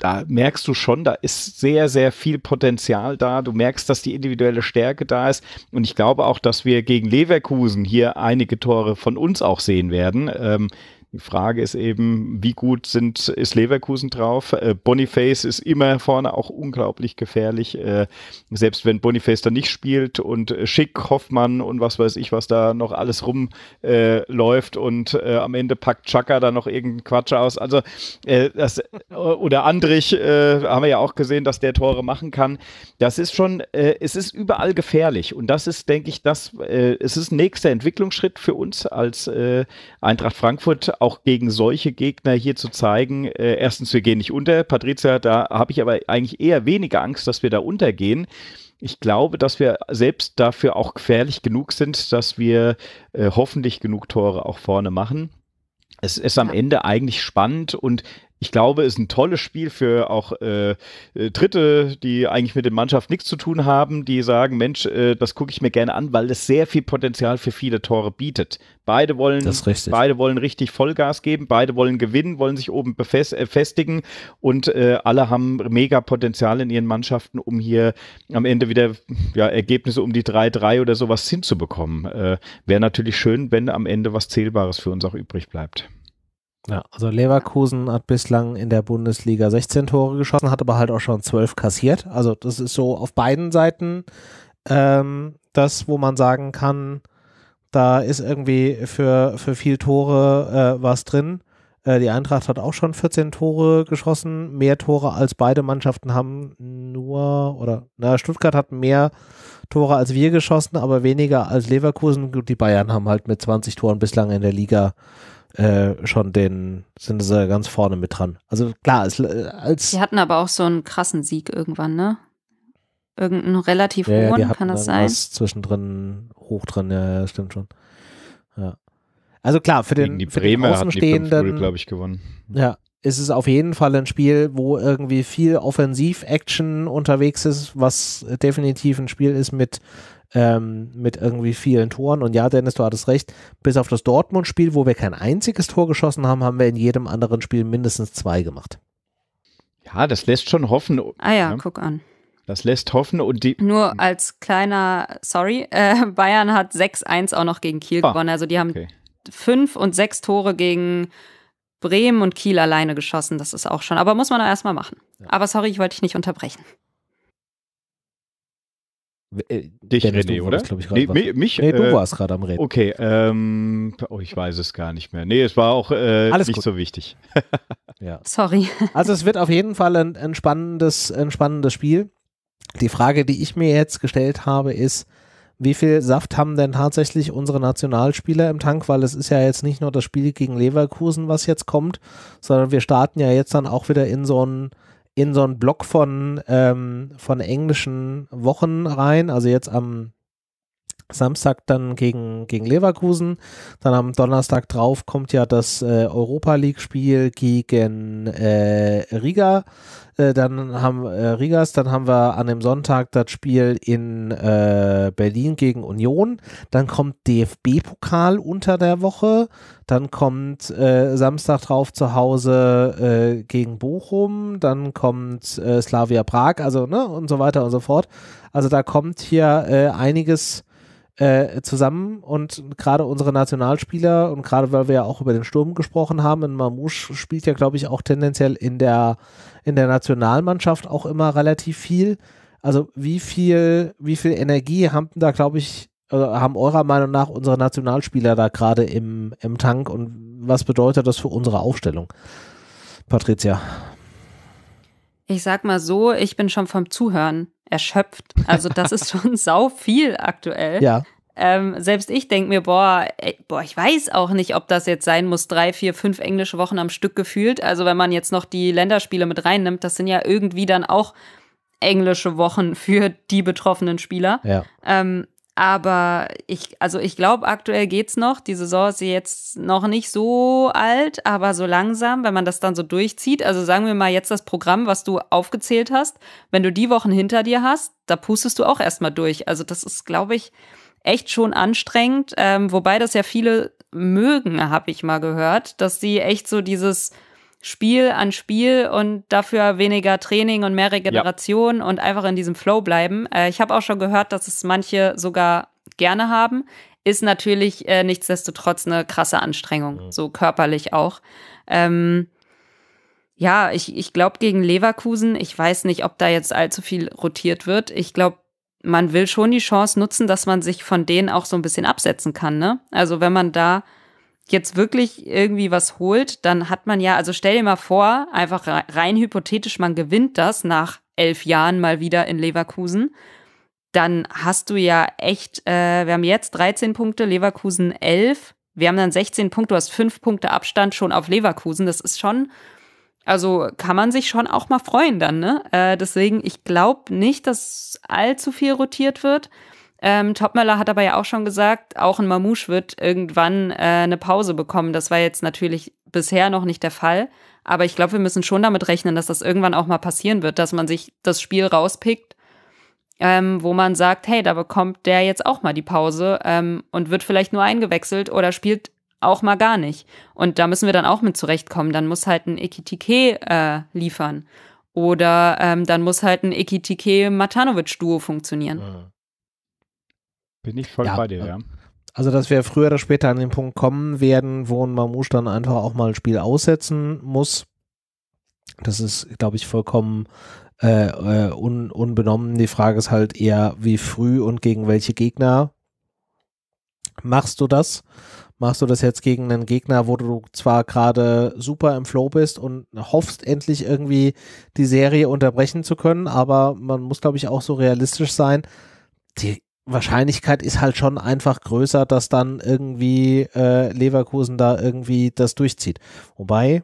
da merkst du schon, da ist sehr, sehr viel Potenzial da. Du merkst, dass die individuelle Stärke da ist. Und ich glaube auch, dass wir gegen Leverkusen hier einige Tore von uns auch sehen werden. Ähm, die Frage ist eben, wie gut sind, ist Leverkusen drauf? Äh, Boniface ist immer vorne auch unglaublich gefährlich. Äh, selbst wenn Boniface da nicht spielt und äh, Schick, Hoffmann und was weiß ich, was da noch alles rumläuft äh, und äh, am Ende packt Chaka da noch irgendeinen Quatsch aus. Also äh, das, oder Andrich haben wir ja auch gesehen, dass der Tore machen kann. Das ist schon, es ist überall gefährlich und das ist, denke ich, das, es ist nächster Entwicklungsschritt für uns als Eintracht Frankfurt auch gegen solche Gegner hier zu zeigen, äh, erstens, wir gehen nicht unter. Patricia, da habe ich aber eigentlich eher weniger Angst, dass wir da untergehen. Ich glaube, dass wir selbst dafür auch gefährlich genug sind, dass wir äh, hoffentlich genug Tore auch vorne machen. Es ist am Ende eigentlich spannend und ich glaube, ist ein tolles Spiel für auch äh, äh, Dritte, die eigentlich mit der Mannschaft nichts zu tun haben, die sagen, Mensch, äh, das gucke ich mir gerne an, weil es sehr viel Potenzial für viele Tore bietet. Beide wollen, beide wollen richtig Vollgas geben, beide wollen gewinnen, wollen sich oben befestigen äh, und äh, alle haben mega Potenzial in ihren Mannschaften, um hier am Ende wieder ja, Ergebnisse um die 3-3 oder sowas hinzubekommen. Äh, wäre natürlich schön, wenn am Ende was Zählbares für uns auch übrig bleibt. Ja, also Leverkusen hat bislang in der Bundesliga 16 Tore geschossen, hat aber halt auch schon 12 kassiert. Also das ist so auf beiden Seiten ähm, das, wo man sagen kann, da ist irgendwie für, für viel Tore äh, was drin. Äh, die Eintracht hat auch schon 14 Tore geschossen, mehr Tore als beide Mannschaften haben nur, oder na, Stuttgart hat mehr Tore als wir geschossen, aber weniger als Leverkusen. Gut, Die Bayern haben halt mit 20 Toren bislang in der Liga geschossen. Äh, schon den, sind sie ganz vorne mit dran. Also klar, es, äh, als. Die hatten aber auch so einen krassen Sieg irgendwann, ne? Irgendeinen relativ ja, hohen, ja, kann das sein? Was zwischendrin hoch drin, ja, ja stimmt schon. Ja. Also klar, für den, die für den Außenstehenden, glaube ich, gewonnen. Ja, ist es auf jeden Fall ein Spiel, wo irgendwie viel Offensiv-Action unterwegs ist, was definitiv ein Spiel ist mit ähm, mit irgendwie vielen Toren. Und ja, Dennis, du hattest recht, bis auf das Dortmund-Spiel, wo wir kein einziges Tor geschossen haben, haben wir in jedem anderen Spiel mindestens zwei gemacht. Ja, das lässt schon hoffen. Ah ja, ne? guck an. Das lässt hoffen und die. Nur als kleiner, sorry, äh, Bayern hat 6-1 auch noch gegen Kiel ah, gewonnen. Also die haben okay. fünf und sechs Tore gegen Bremen und Kiel alleine geschossen. Das ist auch schon. Aber muss man erstmal machen. Ja. Aber sorry, ich wollte dich nicht unterbrechen. Äh, Dich, Dennis, René, du, oder? Das, ich, nee, mich, nee, du äh, warst gerade am Reden. Okay, ähm, oh, ich weiß es gar nicht mehr. Nee, es war auch äh, nicht gut. so wichtig. ja. Sorry. Also es wird auf jeden Fall ein, ein, spannendes, ein spannendes Spiel. Die Frage, die ich mir jetzt gestellt habe, ist, wie viel Saft haben denn tatsächlich unsere Nationalspieler im Tank? Weil es ist ja jetzt nicht nur das Spiel gegen Leverkusen, was jetzt kommt, sondern wir starten ja jetzt dann auch wieder in so ein in so einen Blog von, ähm, von englischen Wochen rein. Also jetzt am Samstag dann gegen, gegen Leverkusen. Dann am Donnerstag drauf kommt ja das äh, Europa League-Spiel gegen äh, Riga. Äh, dann haben äh, Rigas, dann haben wir an dem Sonntag das Spiel in äh, Berlin gegen Union. Dann kommt DFB-Pokal unter der Woche. Dann kommt äh, Samstag drauf zu Hause gegen Bochum. Dann kommt Slavia Prag, also ne, und so weiter und so fort. Also da kommt hier einiges äh, zusammen und gerade unsere Nationalspieler und gerade weil wir ja auch über den Sturm gesprochen haben, in Mamouche spielt ja, glaube ich, auch tendenziell in der, in der Nationalmannschaft auch immer relativ viel. Also wie viel, wie viel Energie haben da, glaube ich, also haben eurer Meinung nach unsere Nationalspieler da gerade im, im Tank und was bedeutet das für unsere Aufstellung? Patricia. Ich sag mal so, ich bin schon vom Zuhören erschöpft. Also das ist schon sau viel aktuell. Ja. Ähm, selbst ich denke mir, boah, ey, boah, ich weiß auch nicht, ob das jetzt sein muss, drei, vier, fünf englische Wochen am Stück gefühlt. Also wenn man jetzt noch die Länderspiele mit reinnimmt, das sind ja irgendwie dann auch englische Wochen für die betroffenen Spieler. Ja. Ähm, aber ich, also ich glaube, aktuell geht's noch. Die Saison ist jetzt noch nicht so alt, aber so langsam, wenn man das dann so durchzieht. Also sagen wir mal jetzt das Programm, was du aufgezählt hast. Wenn du die Wochen hinter dir hast, da pustest du auch erstmal durch. Also das ist, glaube ich, echt schon anstrengend. Ähm, wobei das ja viele mögen, habe ich mal gehört, dass sie echt so dieses Spiel an Spiel und dafür weniger Training und mehr Regeneration ja. und einfach in diesem Flow bleiben. Äh, ich habe auch schon gehört, dass es manche sogar gerne haben. Ist natürlich äh, nichtsdestotrotz eine krasse Anstrengung, mhm. so körperlich auch. Ähm, ja, ich, ich glaube gegen Leverkusen, ich weiß nicht, ob da jetzt allzu viel rotiert wird. Ich glaube, man will schon die Chance nutzen, dass man sich von denen auch so ein bisschen absetzen kann. Ne? Also wenn man da jetzt wirklich irgendwie was holt, dann hat man ja, also stell dir mal vor, einfach rein hypothetisch, man gewinnt das nach elf Jahren mal wieder in Leverkusen. Dann hast du ja echt, äh, wir haben jetzt 13 Punkte, Leverkusen 11. Wir haben dann 16 Punkte, du hast 5 Punkte Abstand schon auf Leverkusen. Das ist schon, also kann man sich schon auch mal freuen dann, ne? Äh, deswegen, ich glaube nicht, dass allzu viel rotiert wird. Ähm, Topmöller hat aber ja auch schon gesagt, auch ein Mamouche wird irgendwann äh, eine Pause bekommen. Das war jetzt natürlich bisher noch nicht der Fall. Aber ich glaube, wir müssen schon damit rechnen, dass das irgendwann auch mal passieren wird, dass man sich das Spiel rauspickt, ähm, wo man sagt, hey, da bekommt der jetzt auch mal die Pause ähm, und wird vielleicht nur eingewechselt oder spielt auch mal gar nicht. Und da müssen wir dann auch mit zurechtkommen. Dann muss halt ein Ekitike äh, liefern. Oder ähm, dann muss halt ein Ekitike-Matanovic-Duo funktionieren. Mhm. Bin ich voll ja, bei dir, äh, ja. Also, dass wir früher oder später an den Punkt kommen werden, wo ein Mamouche dann einfach auch mal ein Spiel aussetzen muss. Das ist, glaube ich, vollkommen äh, äh, un, unbenommen. Die Frage ist halt eher, wie früh und gegen welche Gegner machst du das? Machst du das jetzt gegen einen Gegner, wo du zwar gerade super im Flow bist und hoffst endlich irgendwie die Serie unterbrechen zu können, aber man muss, glaube ich, auch so realistisch sein. Die Wahrscheinlichkeit ist halt schon einfach größer, dass dann irgendwie äh, Leverkusen da irgendwie das durchzieht. Wobei,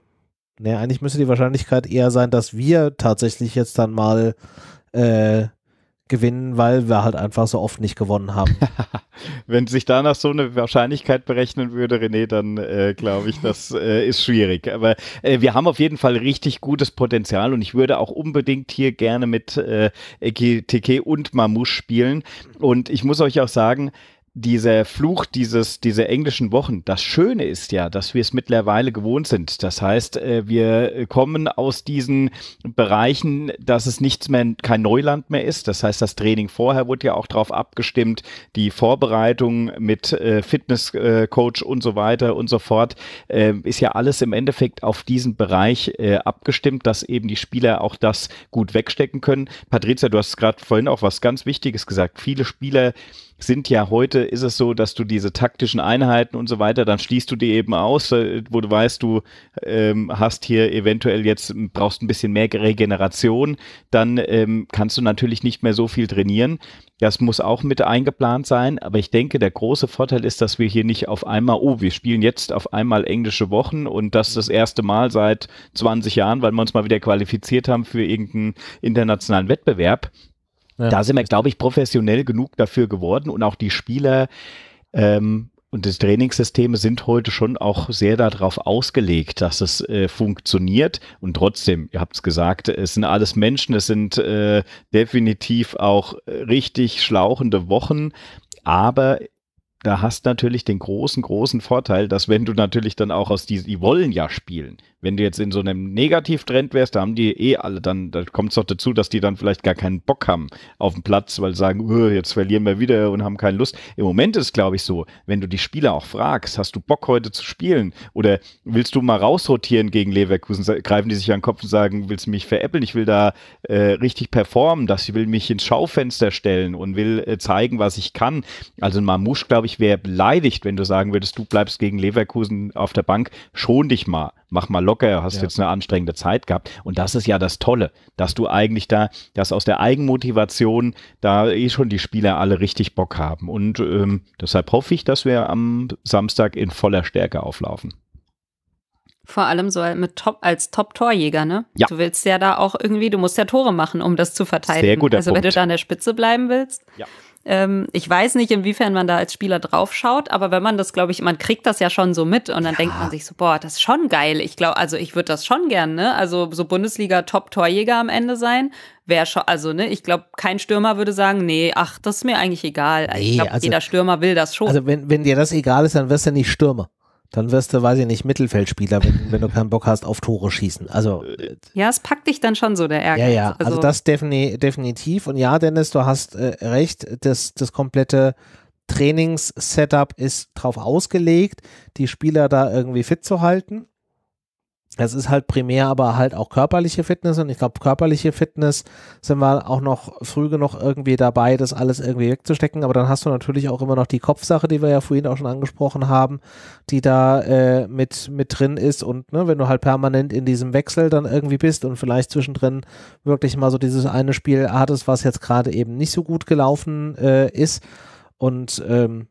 ne, eigentlich müsste die Wahrscheinlichkeit eher sein, dass wir tatsächlich jetzt dann mal äh, gewinnen, weil wir halt einfach so oft nicht gewonnen haben. Wenn sich danach so eine Wahrscheinlichkeit berechnen würde, René, dann äh, glaube ich, das äh, ist schwierig. Aber äh, wir haben auf jeden Fall richtig gutes Potenzial und ich würde auch unbedingt hier gerne mit äh, Eke, und Mamush spielen. Und ich muss euch auch sagen, dieser Fluch dieses, dieser englischen Wochen, das Schöne ist ja, dass wir es mittlerweile gewohnt sind. Das heißt, äh, wir kommen aus diesen Bereichen, dass es nichts mehr, kein Neuland mehr ist. Das heißt, das Training vorher wurde ja auch darauf abgestimmt, die Vorbereitung mit äh, Fitnesscoach äh, und so weiter und so fort, ist ja alles im Endeffekt auf diesen Bereich abgestimmt, dass eben die Spieler auch das gut wegstecken können. Patrizia, du hast gerade vorhin auch was ganz Wichtiges gesagt. Viele Spieler sind ja heute, ist es so, dass du diese taktischen Einheiten und so weiter, dann schließt du die eben aus, äh, wo du weißt, du ähm, hast hier eventuell jetzt, brauchst ein bisschen mehr Regeneration, dann ähm, kannst du natürlich nicht mehr so viel trainieren. Das muss auch mit eingeplant sein, aber ich denke, der große Vorteil ist, dass wir hier nicht auf einmal, oh, wir spielen jetzt auf einmal englische Wochen und das das erste Mal seit 20 Jahren, weil wir uns mal wieder qualifiziert haben für irgendeinen internationalen Wettbewerb ja, da sind wir, glaube ich, professionell genug dafür geworden und auch die Spieler ähm, und das Trainingssysteme sind heute schon auch sehr darauf ausgelegt, dass es äh, funktioniert. Und trotzdem, ihr habt es gesagt, es sind alles Menschen, es sind äh, definitiv auch äh, richtig schlauchende Wochen. Aber da hast natürlich den großen, großen Vorteil, dass wenn du natürlich dann auch aus diesen, die wollen ja spielen. Wenn du jetzt in so einem Negativtrend wärst, da haben die eh alle dann, da kommt es doch dazu, dass die dann vielleicht gar keinen Bock haben auf den Platz, weil sagen, jetzt verlieren wir wieder und haben keine Lust. Im Moment ist es, glaube ich, so, wenn du die Spieler auch fragst, hast du Bock heute zu spielen oder willst du mal rausrotieren gegen Leverkusen, greifen die sich an den Kopf und sagen, willst du mich veräppeln? Ich will da äh, richtig performen, dass ich will mich ins Schaufenster stellen und will äh, zeigen, was ich kann. Also ein Mamouche, glaube ich, ich wäre beleidigt, wenn du sagen würdest, du bleibst gegen Leverkusen auf der Bank, schon dich mal, mach mal locker, hast ja. jetzt eine anstrengende Zeit gehabt. Und das ist ja das Tolle, dass du eigentlich da, dass aus der Eigenmotivation da eh schon die Spieler alle richtig Bock haben. Und ähm, deshalb hoffe ich, dass wir am Samstag in voller Stärke auflaufen. Vor allem so mit Top, als Top-Torjäger, ne? Ja. Du willst ja da auch irgendwie, du musst ja Tore machen, um das zu verteidigen. Sehr guter also Punkt. wenn du da an der Spitze bleiben willst. Ja. Ähm, ich weiß nicht, inwiefern man da als Spieler draufschaut, aber wenn man das, glaube ich, man kriegt das ja schon so mit und dann ja. denkt man sich so, boah, das ist schon geil. Ich glaube, also ich würde das schon gern, ne? Also so Bundesliga-Top-Torjäger am Ende sein, wäre schon, also ne, ich glaube, kein Stürmer würde sagen, nee, ach, das ist mir eigentlich egal. Nee, ich glaube, also, jeder Stürmer will das schon. Also wenn, wenn dir das egal ist, dann wirst du nicht Stürmer. Dann wirst du, weiß ich nicht, Mittelfeldspieler, wenn, wenn du keinen Bock hast auf Tore schießen. Also äh, äh, ja, es packt dich dann schon so der Ärger. Ja, ja. Also, also das defini definitiv. Und ja, Dennis, du hast äh, recht. Das, das komplette Trainings-Setup ist drauf ausgelegt, die Spieler da irgendwie fit zu halten. Es ist halt primär aber halt auch körperliche Fitness und ich glaube, körperliche Fitness sind wir auch noch früh genug irgendwie dabei, das alles irgendwie wegzustecken. Aber dann hast du natürlich auch immer noch die Kopfsache, die wir ja vorhin auch schon angesprochen haben, die da äh, mit, mit drin ist. Und ne, wenn du halt permanent in diesem Wechsel dann irgendwie bist und vielleicht zwischendrin wirklich mal so dieses eine Spiel hattest, was jetzt gerade eben nicht so gut gelaufen äh, ist. Und ähm,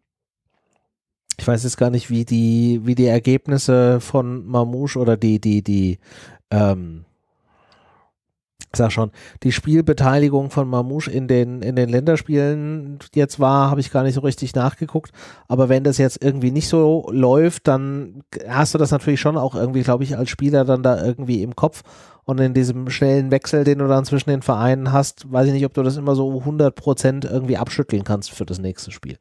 ich weiß jetzt gar nicht, wie die, wie die Ergebnisse von Mamouche oder die, die, die, ähm, sag schon, die Spielbeteiligung von Mamouche in den, in den Länderspielen jetzt war, habe ich gar nicht so richtig nachgeguckt. Aber wenn das jetzt irgendwie nicht so läuft, dann hast du das natürlich schon auch irgendwie, glaube ich, als Spieler dann da irgendwie im Kopf. Und in diesem schnellen Wechsel, den du dann zwischen den Vereinen hast, weiß ich nicht, ob du das immer so 100% irgendwie abschütteln kannst für das nächste Spiel.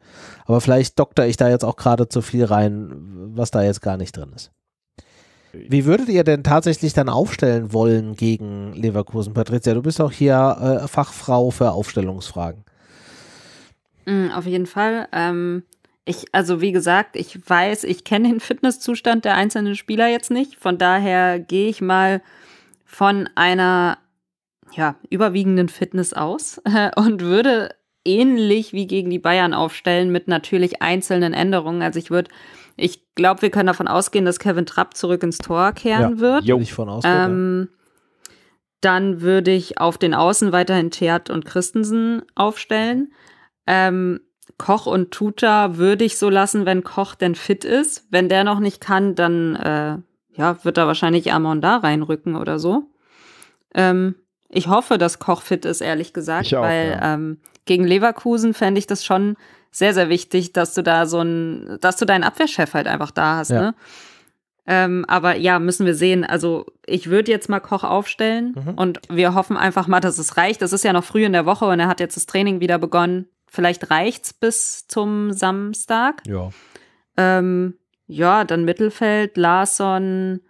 Aber vielleicht dokter ich da jetzt auch gerade zu viel rein, was da jetzt gar nicht drin ist. Wie würdet ihr denn tatsächlich dann aufstellen wollen gegen Leverkusen? Patricia, du bist auch hier äh, Fachfrau für Aufstellungsfragen. Mm, auf jeden Fall. Ähm, ich, also wie gesagt, ich weiß, ich kenne den Fitnesszustand der einzelnen Spieler jetzt nicht. Von daher gehe ich mal von einer ja, überwiegenden Fitness aus und würde ähnlich wie gegen die Bayern aufstellen mit natürlich einzelnen Änderungen. Also ich würde, ich glaube, wir können davon ausgehen, dass Kevin Trapp zurück ins Tor kehren ja, wird. Jo. Ich von ausgehe, ähm, Dann würde ich auf den Außen weiterhin Theat und Christensen aufstellen. Ähm, Koch und Tuta würde ich so lassen, wenn Koch denn fit ist. Wenn der noch nicht kann, dann äh, ja, wird da wahrscheinlich Amon da reinrücken oder so. Ähm, ich hoffe, dass Koch fit ist, ehrlich gesagt, auch, weil ja. ähm, gegen Leverkusen fände ich das schon sehr, sehr wichtig, dass du da so ein, dass du deinen Abwehrchef halt einfach da hast, ja. ne? Ähm, aber ja, müssen wir sehen. Also ich würde jetzt mal Koch aufstellen mhm. und wir hoffen einfach mal, dass es reicht. Es ist ja noch früh in der Woche und er hat jetzt das Training wieder begonnen. Vielleicht reicht's bis zum Samstag. Ja. Ähm, ja, dann Mittelfeld, Larson,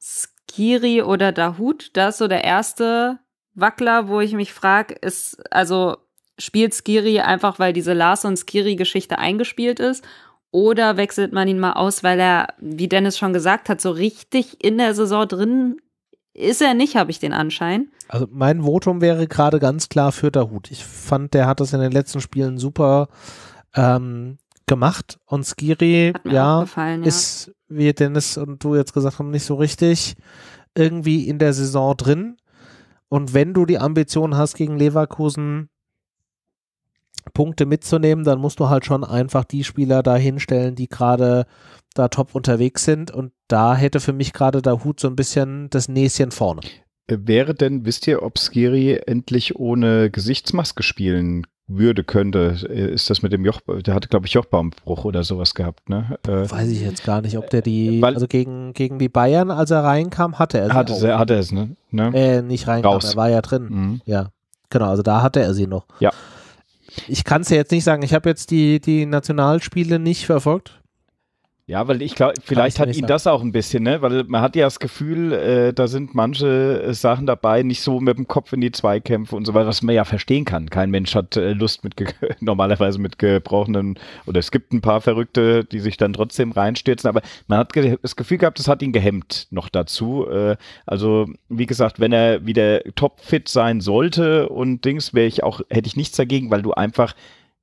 Skiri oder Dahut. Das ist so der erste Wackler, wo ich mich frage, ist, also spielt Skiri einfach, weil diese larson skiri geschichte eingespielt ist? Oder wechselt man ihn mal aus, weil er, wie Dennis schon gesagt hat, so richtig in der Saison drin ist er nicht, habe ich den Anschein. Also mein Votum wäre gerade ganz klar für Dahut. Ich fand, der hat das in den letzten Spielen super ähm, gemacht und Skiri, ja, ja, ist, wie Dennis und du jetzt gesagt haben, nicht so richtig irgendwie in der Saison drin. Und wenn du die Ambition hast, gegen Leverkusen Punkte mitzunehmen, dann musst du halt schon einfach die Spieler da hinstellen, die gerade da top unterwegs sind. Und da hätte für mich gerade der Hut so ein bisschen das Näschen vorne. Äh, wäre denn, wisst ihr, ob Skiri endlich ohne Gesichtsmaske spielen würde, könnte, äh, ist das mit dem Joch, der hatte, glaube ich, Jochbaumbruch oder sowas gehabt, ne? Äh, Weiß ich jetzt gar nicht, ob der die, äh, weil, also gegen, gegen die Bayern, als er reinkam, hatte er sie. Hatte, sie, hatte er es, ne? ne? Äh, nicht reinkam, Raus. er war ja drin. Mhm. Ja, genau, also da hatte er sie noch. Ja. Ich kann es ja jetzt nicht sagen, ich habe jetzt die, die Nationalspiele nicht verfolgt. Ja, weil ich glaube, vielleicht hat ihn das auch ein bisschen, ne? Weil man hat ja das Gefühl, äh, da sind manche äh, Sachen dabei, nicht so mit dem Kopf in die Zweikämpfe und so weiter, was man ja verstehen kann. Kein Mensch hat äh, Lust mit normalerweise mit gebrochenen oder es gibt ein paar Verrückte, die sich dann trotzdem reinstürzen, aber man hat ge das Gefühl gehabt, das hat ihn gehemmt noch dazu. Äh, also, wie gesagt, wenn er wieder topfit sein sollte und Dings, wäre ich auch, hätte ich nichts dagegen, weil du einfach,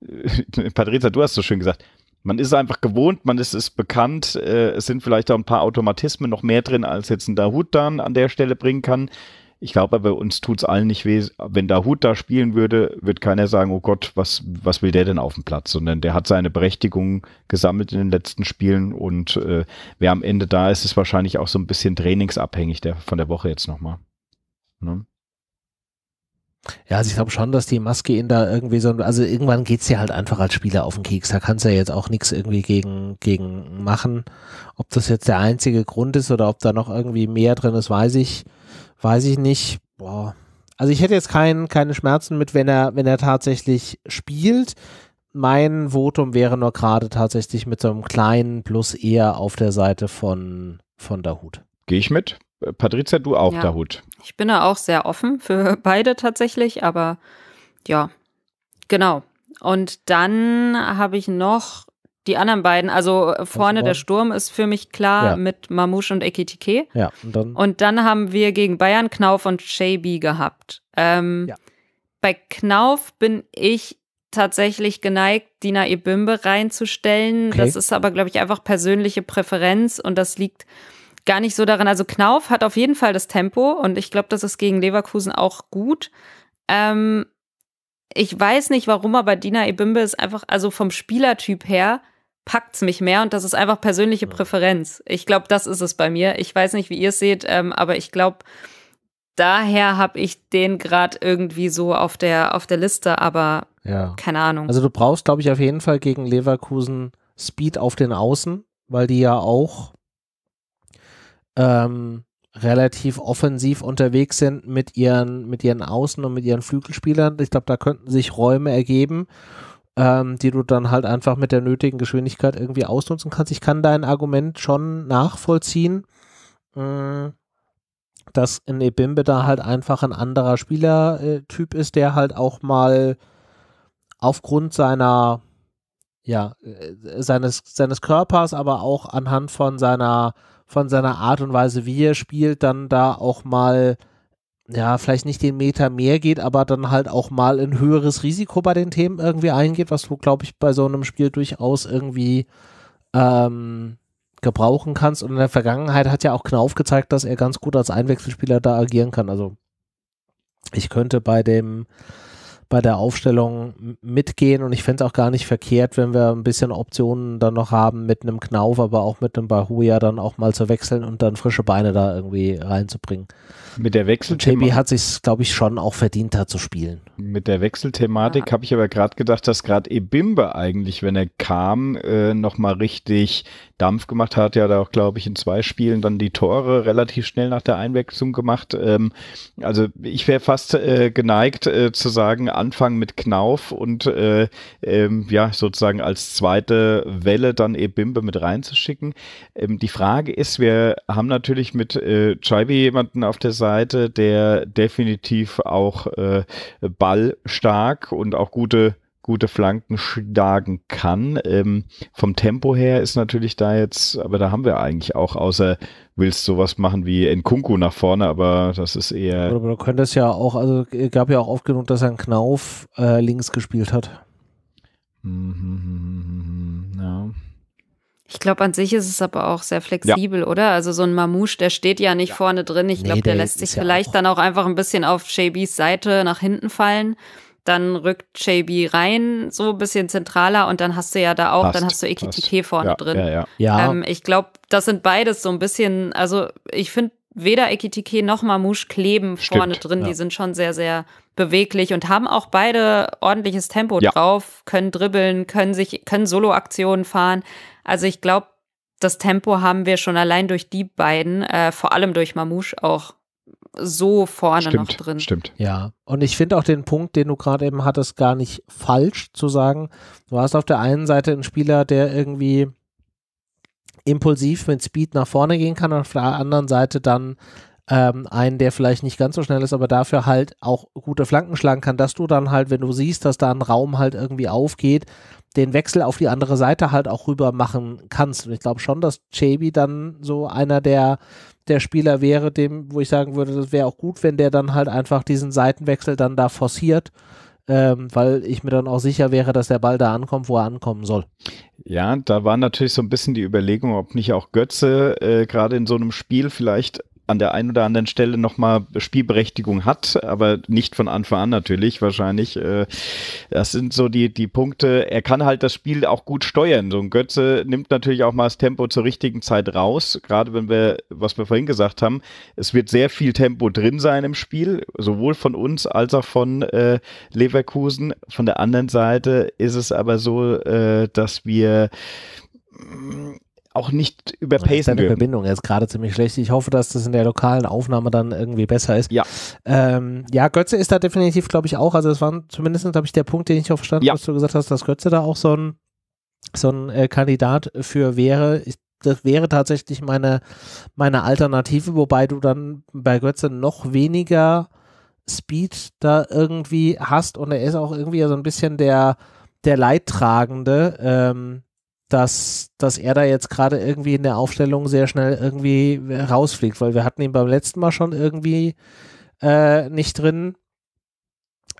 äh, Patrizia, du hast so schön gesagt, man ist einfach gewohnt, man ist es bekannt. Äh, es sind vielleicht auch ein paar Automatismen noch mehr drin, als jetzt ein Dahut dann an der Stelle bringen kann. Ich glaube aber, uns tut es allen nicht weh. Wenn Dahut da spielen würde, wird keiner sagen, oh Gott, was, was will der denn auf dem Platz? Sondern der hat seine Berechtigung gesammelt in den letzten Spielen und äh, wer am Ende da ist, ist wahrscheinlich auch so ein bisschen trainingsabhängig der, von der Woche jetzt nochmal. Ne? Ja, also ich glaube schon, dass die Maske ihn da irgendwie so, also irgendwann geht's dir halt einfach als Spieler auf den Keks. Da kannst du ja jetzt auch nichts irgendwie gegen, gegen machen. Ob das jetzt der einzige Grund ist oder ob da noch irgendwie mehr drin ist, weiß ich, weiß ich nicht. Boah. Also ich hätte jetzt kein, keine Schmerzen mit, wenn er, wenn er tatsächlich spielt. Mein Votum wäre nur gerade tatsächlich mit so einem kleinen Plus eher auf der Seite von, von Dahut. Gehe ich mit. Patrizia, du auch, ja. Dahut. Ich bin da auch sehr offen für beide tatsächlich, aber ja, genau. Und dann habe ich noch die anderen beiden, also äh, vorne der Sturm ist für mich klar ja. mit Mamouche und Ekitike. Ja, und dann, und dann haben wir gegen Bayern Knauf und Shaby gehabt. Ähm, ja. Bei Knauf bin ich tatsächlich geneigt, Dina Ebimbe reinzustellen. Okay. Das ist aber, glaube ich, einfach persönliche Präferenz und das liegt gar nicht so daran. Also Knauf hat auf jeden Fall das Tempo und ich glaube, das ist gegen Leverkusen auch gut. Ähm, ich weiß nicht warum, aber Dina Ebimbe ist einfach, also vom Spielertyp her, packt es mich mehr und das ist einfach persönliche Präferenz. Ich glaube, das ist es bei mir. Ich weiß nicht, wie ihr es seht, ähm, aber ich glaube, daher habe ich den gerade irgendwie so auf der, auf der Liste, aber ja. keine Ahnung. Also du brauchst, glaube ich, auf jeden Fall gegen Leverkusen Speed auf den Außen, weil die ja auch ähm, relativ offensiv unterwegs sind mit ihren, mit ihren Außen und mit ihren Flügelspielern. Ich glaube, da könnten sich Räume ergeben, ähm, die du dann halt einfach mit der nötigen Geschwindigkeit irgendwie ausnutzen kannst. Ich kann dein Argument schon nachvollziehen, mh, mm, dass in Ebimbe da halt einfach ein anderer Spielertyp ist, der halt auch mal aufgrund seiner ja, äh, seines, seines Körpers, aber auch anhand von seiner von seiner Art und Weise, wie er spielt, dann da auch mal, ja, vielleicht nicht den Meter mehr geht, aber dann halt auch mal ein höheres Risiko bei den Themen irgendwie eingeht, was du, glaube ich, bei so einem Spiel durchaus irgendwie ähm, gebrauchen kannst. Und in der Vergangenheit hat ja auch Knauf gezeigt, dass er ganz gut als Einwechselspieler da agieren kann. Also ich könnte bei dem bei der Aufstellung mitgehen und ich fände es auch gar nicht verkehrt, wenn wir ein bisschen Optionen dann noch haben, mit einem Knauf, aber auch mit einem Bahuja dann auch mal zu wechseln und dann frische Beine da irgendwie reinzubringen. Mit der Wechselthematik. JB hat sich, glaube ich, schon auch verdient, da zu spielen. Mit der Wechselthematik ah. habe ich aber gerade gedacht, dass gerade Ebimbe eigentlich, wenn er kam, äh, nochmal richtig Dampf gemacht hat. Ja, da auch, glaube ich, in zwei Spielen dann die Tore relativ schnell nach der Einwechslung gemacht. Ähm, also ich wäre fast äh, geneigt äh, zu sagen, Anfang mit Knauf und äh, ähm, ja, sozusagen als zweite Welle dann Ebimbe mit reinzuschicken. Ähm, die Frage ist, wir haben natürlich mit äh, Chibi jemanden auf der Seite, Seite, der definitiv auch äh, ballstark und auch gute gute Flanken schlagen kann. Ähm, vom Tempo her ist natürlich da jetzt, aber da haben wir eigentlich auch, außer willst du sowas machen wie Nkunku nach vorne, aber das ist eher. Aber du könntest ja auch, also gab ja auch oft genug, dass er einen Knauf äh, links gespielt hat. Mhm, mhm, mhm, mhm ja. Ich glaube, an sich ist es aber auch sehr flexibel, ja. oder? Also so ein Mamouche, der steht ja nicht ja. vorne drin. Ich nee, glaube, der, der, lässt sich vielleicht auch dann auch einfach ein bisschen auf JBs Seite nach hinten fallen. Dann rückt JB rein, so ein bisschen zentraler und dann hast du ja da auch, passt, dann hast du Ekitike vorne ja, drin. Ja, ähm, ich glaube, das sind beides so ein bisschen, also ich finde, weder Ekitike noch Mamouche kleben Stimmt, vorne drin. Die sind schon sehr, sehr beweglich und haben auch beide ordentliches Tempo drauf, können dribbeln, können sich, können Solo-Aktionen fahren. Also ich glaube, das Tempo haben wir schon allein durch die beiden, äh, vor allem durch Mamouche auch so vorne stimmt, noch drin. Stimmt. Ja, und ich finde auch den Punkt, den du gerade eben hattest, gar nicht falsch zu sagen. Du hast auf der einen Seite einen Spieler, der irgendwie impulsiv mit Speed nach vorne gehen kann und auf der anderen Seite dann ähm, einen, der vielleicht nicht ganz so schnell ist, aber dafür halt auch gute Flanken schlagen kann, dass du dann halt, wenn du siehst, dass da ein Raum halt irgendwie aufgeht, den Wechsel auf die andere Seite halt auch rüber machen kannst. Und ich glaube schon, dass Chebi dann so einer der, der Spieler wäre, dem, wo ich sagen würde, das wäre auch gut, wenn der dann halt einfach diesen Seitenwechsel dann da forciert. Ähm, weil ich mir dann auch sicher wäre, dass der Ball da ankommt, wo er ankommen soll. Ja, da war natürlich so ein bisschen die Überlegung, ob nicht auch Götze äh, gerade in so einem Spiel vielleicht an der einen oder anderen Stelle nochmal Spielberechtigung hat, aber nicht von Anfang an natürlich wahrscheinlich. Äh, das sind so die, die Punkte. Er kann halt das Spiel auch gut steuern. So ein Götze nimmt natürlich auch mal das Tempo zur richtigen Zeit raus. Gerade wenn wir, was wir vorhin gesagt haben, es wird sehr viel Tempo drin sein im Spiel, sowohl von uns als auch von äh, Leverkusen. Von der anderen Seite ist es aber so, äh, dass wir auch nicht überpacen Deine dürfen. Verbindung ist gerade ziemlich schlecht. Ich hoffe, dass das in der lokalen Aufnahme dann irgendwie besser ist. Ja. Ähm, ja, Götze ist da definitiv, glaube ich, auch. Also es war zumindest, glaube ich, der Punkt, den ich auch verstanden ja. was du gesagt hast, dass Götze da auch so ein, so ein äh, Kandidat für wäre. Ich, das wäre tatsächlich meine, meine Alternative, wobei du dann bei Götze noch weniger Speed da irgendwie hast und er ist auch irgendwie so ein bisschen der, der Leidtragende. Ähm, dass, dass er da jetzt gerade irgendwie in der Aufstellung sehr schnell irgendwie rausfliegt, weil wir hatten ihn beim letzten Mal schon irgendwie äh, nicht drin.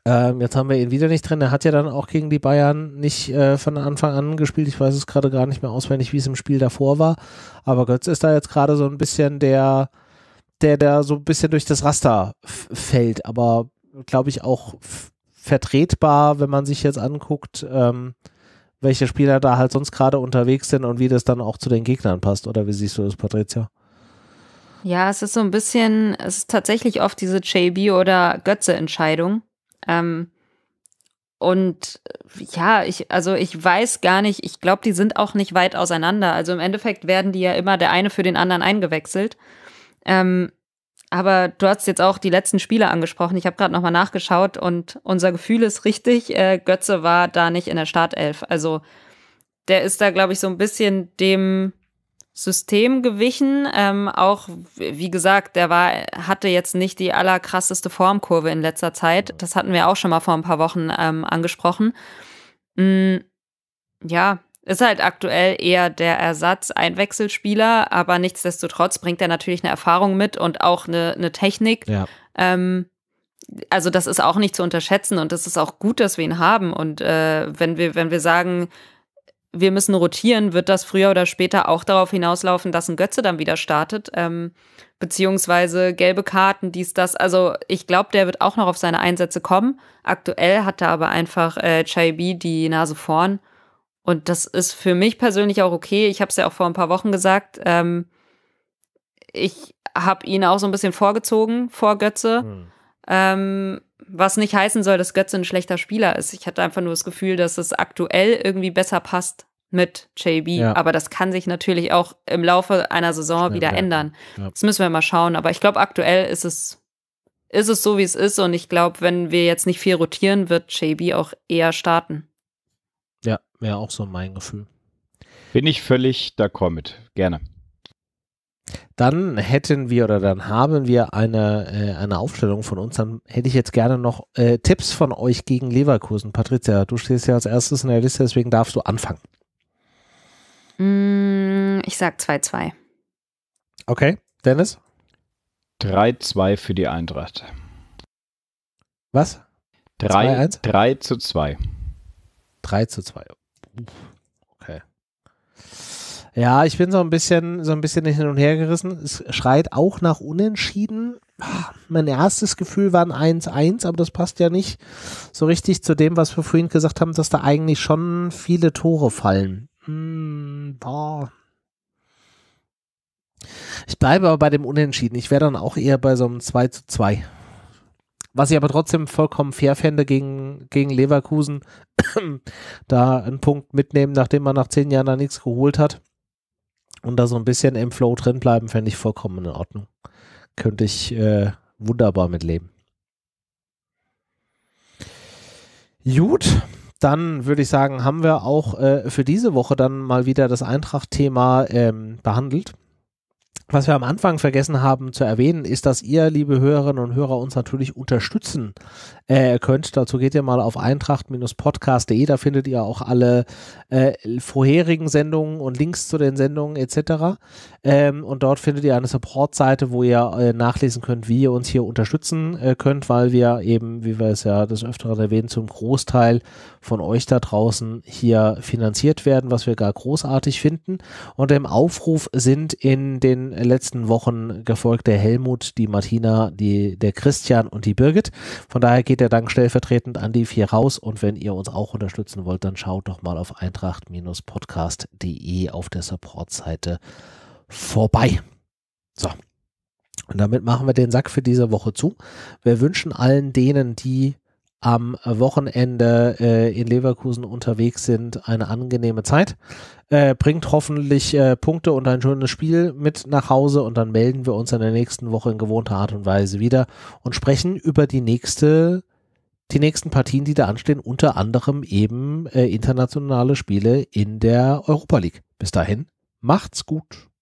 Ähm, jetzt haben wir ihn wieder nicht drin. Er hat ja dann auch gegen die Bayern nicht äh, von Anfang an gespielt. Ich weiß es gerade gar nicht mehr auswendig, wie es im Spiel davor war. Aber Götz ist da jetzt gerade so ein bisschen der, der da so ein bisschen durch das Raster fällt. Aber glaube ich auch vertretbar, wenn man sich jetzt anguckt, ähm, welche Spieler da halt sonst gerade unterwegs sind und wie das dann auch zu den Gegnern passt. Oder wie siehst du das, Patricia? Ja, es ist so ein bisschen, es ist tatsächlich oft diese JB oder Götze-Entscheidung. Ähm, und ja, ich, also ich weiß gar nicht, ich glaube, die sind auch nicht weit auseinander. Also im Endeffekt werden die ja immer der eine für den anderen eingewechselt. Ähm, aber du hast jetzt auch die letzten Spiele angesprochen. Ich habe gerade nochmal nachgeschaut und unser Gefühl ist richtig, äh, Götze war da nicht in der Startelf. Also der ist da, glaube ich, so ein bisschen dem System gewichen. Ähm, auch, wie gesagt, der war, hatte jetzt nicht die allerkrasseste Formkurve in letzter Zeit. Das hatten wir auch schon mal vor ein paar Wochen ähm, angesprochen. Mm, ja, ist halt aktuell eher der Ersatz, ein Wechselspieler, aber nichtsdestotrotz bringt er natürlich eine Erfahrung mit und auch eine, eine Technik. Ja. Ähm, also das ist auch nicht zu unterschätzen und es ist auch gut, dass wir ihn haben. Und äh, wenn wir, wenn wir sagen, wir müssen rotieren, wird das früher oder später auch darauf hinauslaufen, dass ein Götze dann wieder startet. Ähm, beziehungsweise gelbe Karten, dies, das. Also ich glaube, der wird auch noch auf seine Einsätze kommen. Aktuell hat er aber einfach äh, B die Nase vorn. Und das ist für mich persönlich auch okay. Ich habe es ja auch vor ein paar Wochen gesagt. Ähm, ich habe ihn auch so ein bisschen vorgezogen vor Götze. Hm. Ähm, was nicht heißen soll, dass Götze ein schlechter Spieler ist. Ich hatte einfach nur das Gefühl, dass es aktuell irgendwie besser passt mit JB. Ja. Aber das kann sich natürlich auch im Laufe einer Saison Stimmt, wieder ja. ändern. Ja. Das müssen wir mal schauen. Aber ich glaube, aktuell ist es, ist es so, wie es ist. Und ich glaube, wenn wir jetzt nicht viel rotieren, wird JB auch eher starten. Wäre auch so mein Gefühl. Bin ich völlig d'accord mit. Gerne. Dann hätten wir oder dann haben wir eine, äh, eine Aufstellung von uns. Dann hätte ich jetzt gerne noch äh, Tipps von euch gegen Leverkusen. Patricia, du stehst ja als erstes in der Liste, deswegen darfst du anfangen. Mm, ich sag 2-2. Okay, Dennis? 3-2 für die Eintracht. Was? 3, 2 3 zu 2. 3 zu 2, Okay. Ja, ich bin so ein bisschen, so ein bisschen hin und her gerissen. Es schreit auch nach Unentschieden. Ah, mein erstes Gefühl war ein 1-1, aber das passt ja nicht so richtig zu dem, was wir vorhin gesagt haben, dass da eigentlich schon viele Tore fallen. Hm, boah. Ich bleibe aber bei dem Unentschieden. Ich wäre dann auch eher bei so einem 2 zu 2. Was ich aber trotzdem vollkommen fair fände gegen, gegen Leverkusen, da einen Punkt mitnehmen, nachdem man nach zehn Jahren da nichts geholt hat und da so ein bisschen im Flow drin bleiben, fände ich vollkommen in Ordnung. Könnte ich äh, wunderbar mitleben. Gut, dann würde ich sagen, haben wir auch äh, für diese Woche dann mal wieder das Eintracht-Thema ähm, behandelt was wir am Anfang vergessen haben zu erwähnen, ist, dass ihr, liebe Hörerinnen und Hörer, uns natürlich unterstützen äh, könnt. Dazu geht ihr mal auf eintracht-podcast.de, da findet ihr auch alle äh, vorherigen Sendungen und Links zu den Sendungen etc. Ähm, und dort findet ihr eine Support-Seite, wo ihr äh, nachlesen könnt, wie ihr uns hier unterstützen äh, könnt, weil wir eben, wie wir es ja des Öfteren erwähnen, zum Großteil von euch da draußen hier finanziert werden, was wir gar großartig finden. Und im Aufruf sind in den äh, letzten Wochen gefolgt der Helmut, die Martina, die, der Christian und die Birgit. Von daher geht der Dank stellvertretend an die vier raus. Und wenn ihr uns auch unterstützen wollt, dann schaut doch mal auf eintracht-podcast.de auf der Support-Seite vorbei. So. Und damit machen wir den Sack für diese Woche zu. Wir wünschen allen denen, die am Wochenende äh, in Leverkusen unterwegs sind, eine angenehme Zeit. Äh, bringt hoffentlich äh, Punkte und ein schönes Spiel mit nach Hause und dann melden wir uns in der nächsten Woche in gewohnter Art und Weise wieder und sprechen über die nächste, die nächsten Partien, die da anstehen, unter anderem eben äh, internationale Spiele in der Europa League. Bis dahin, macht's gut.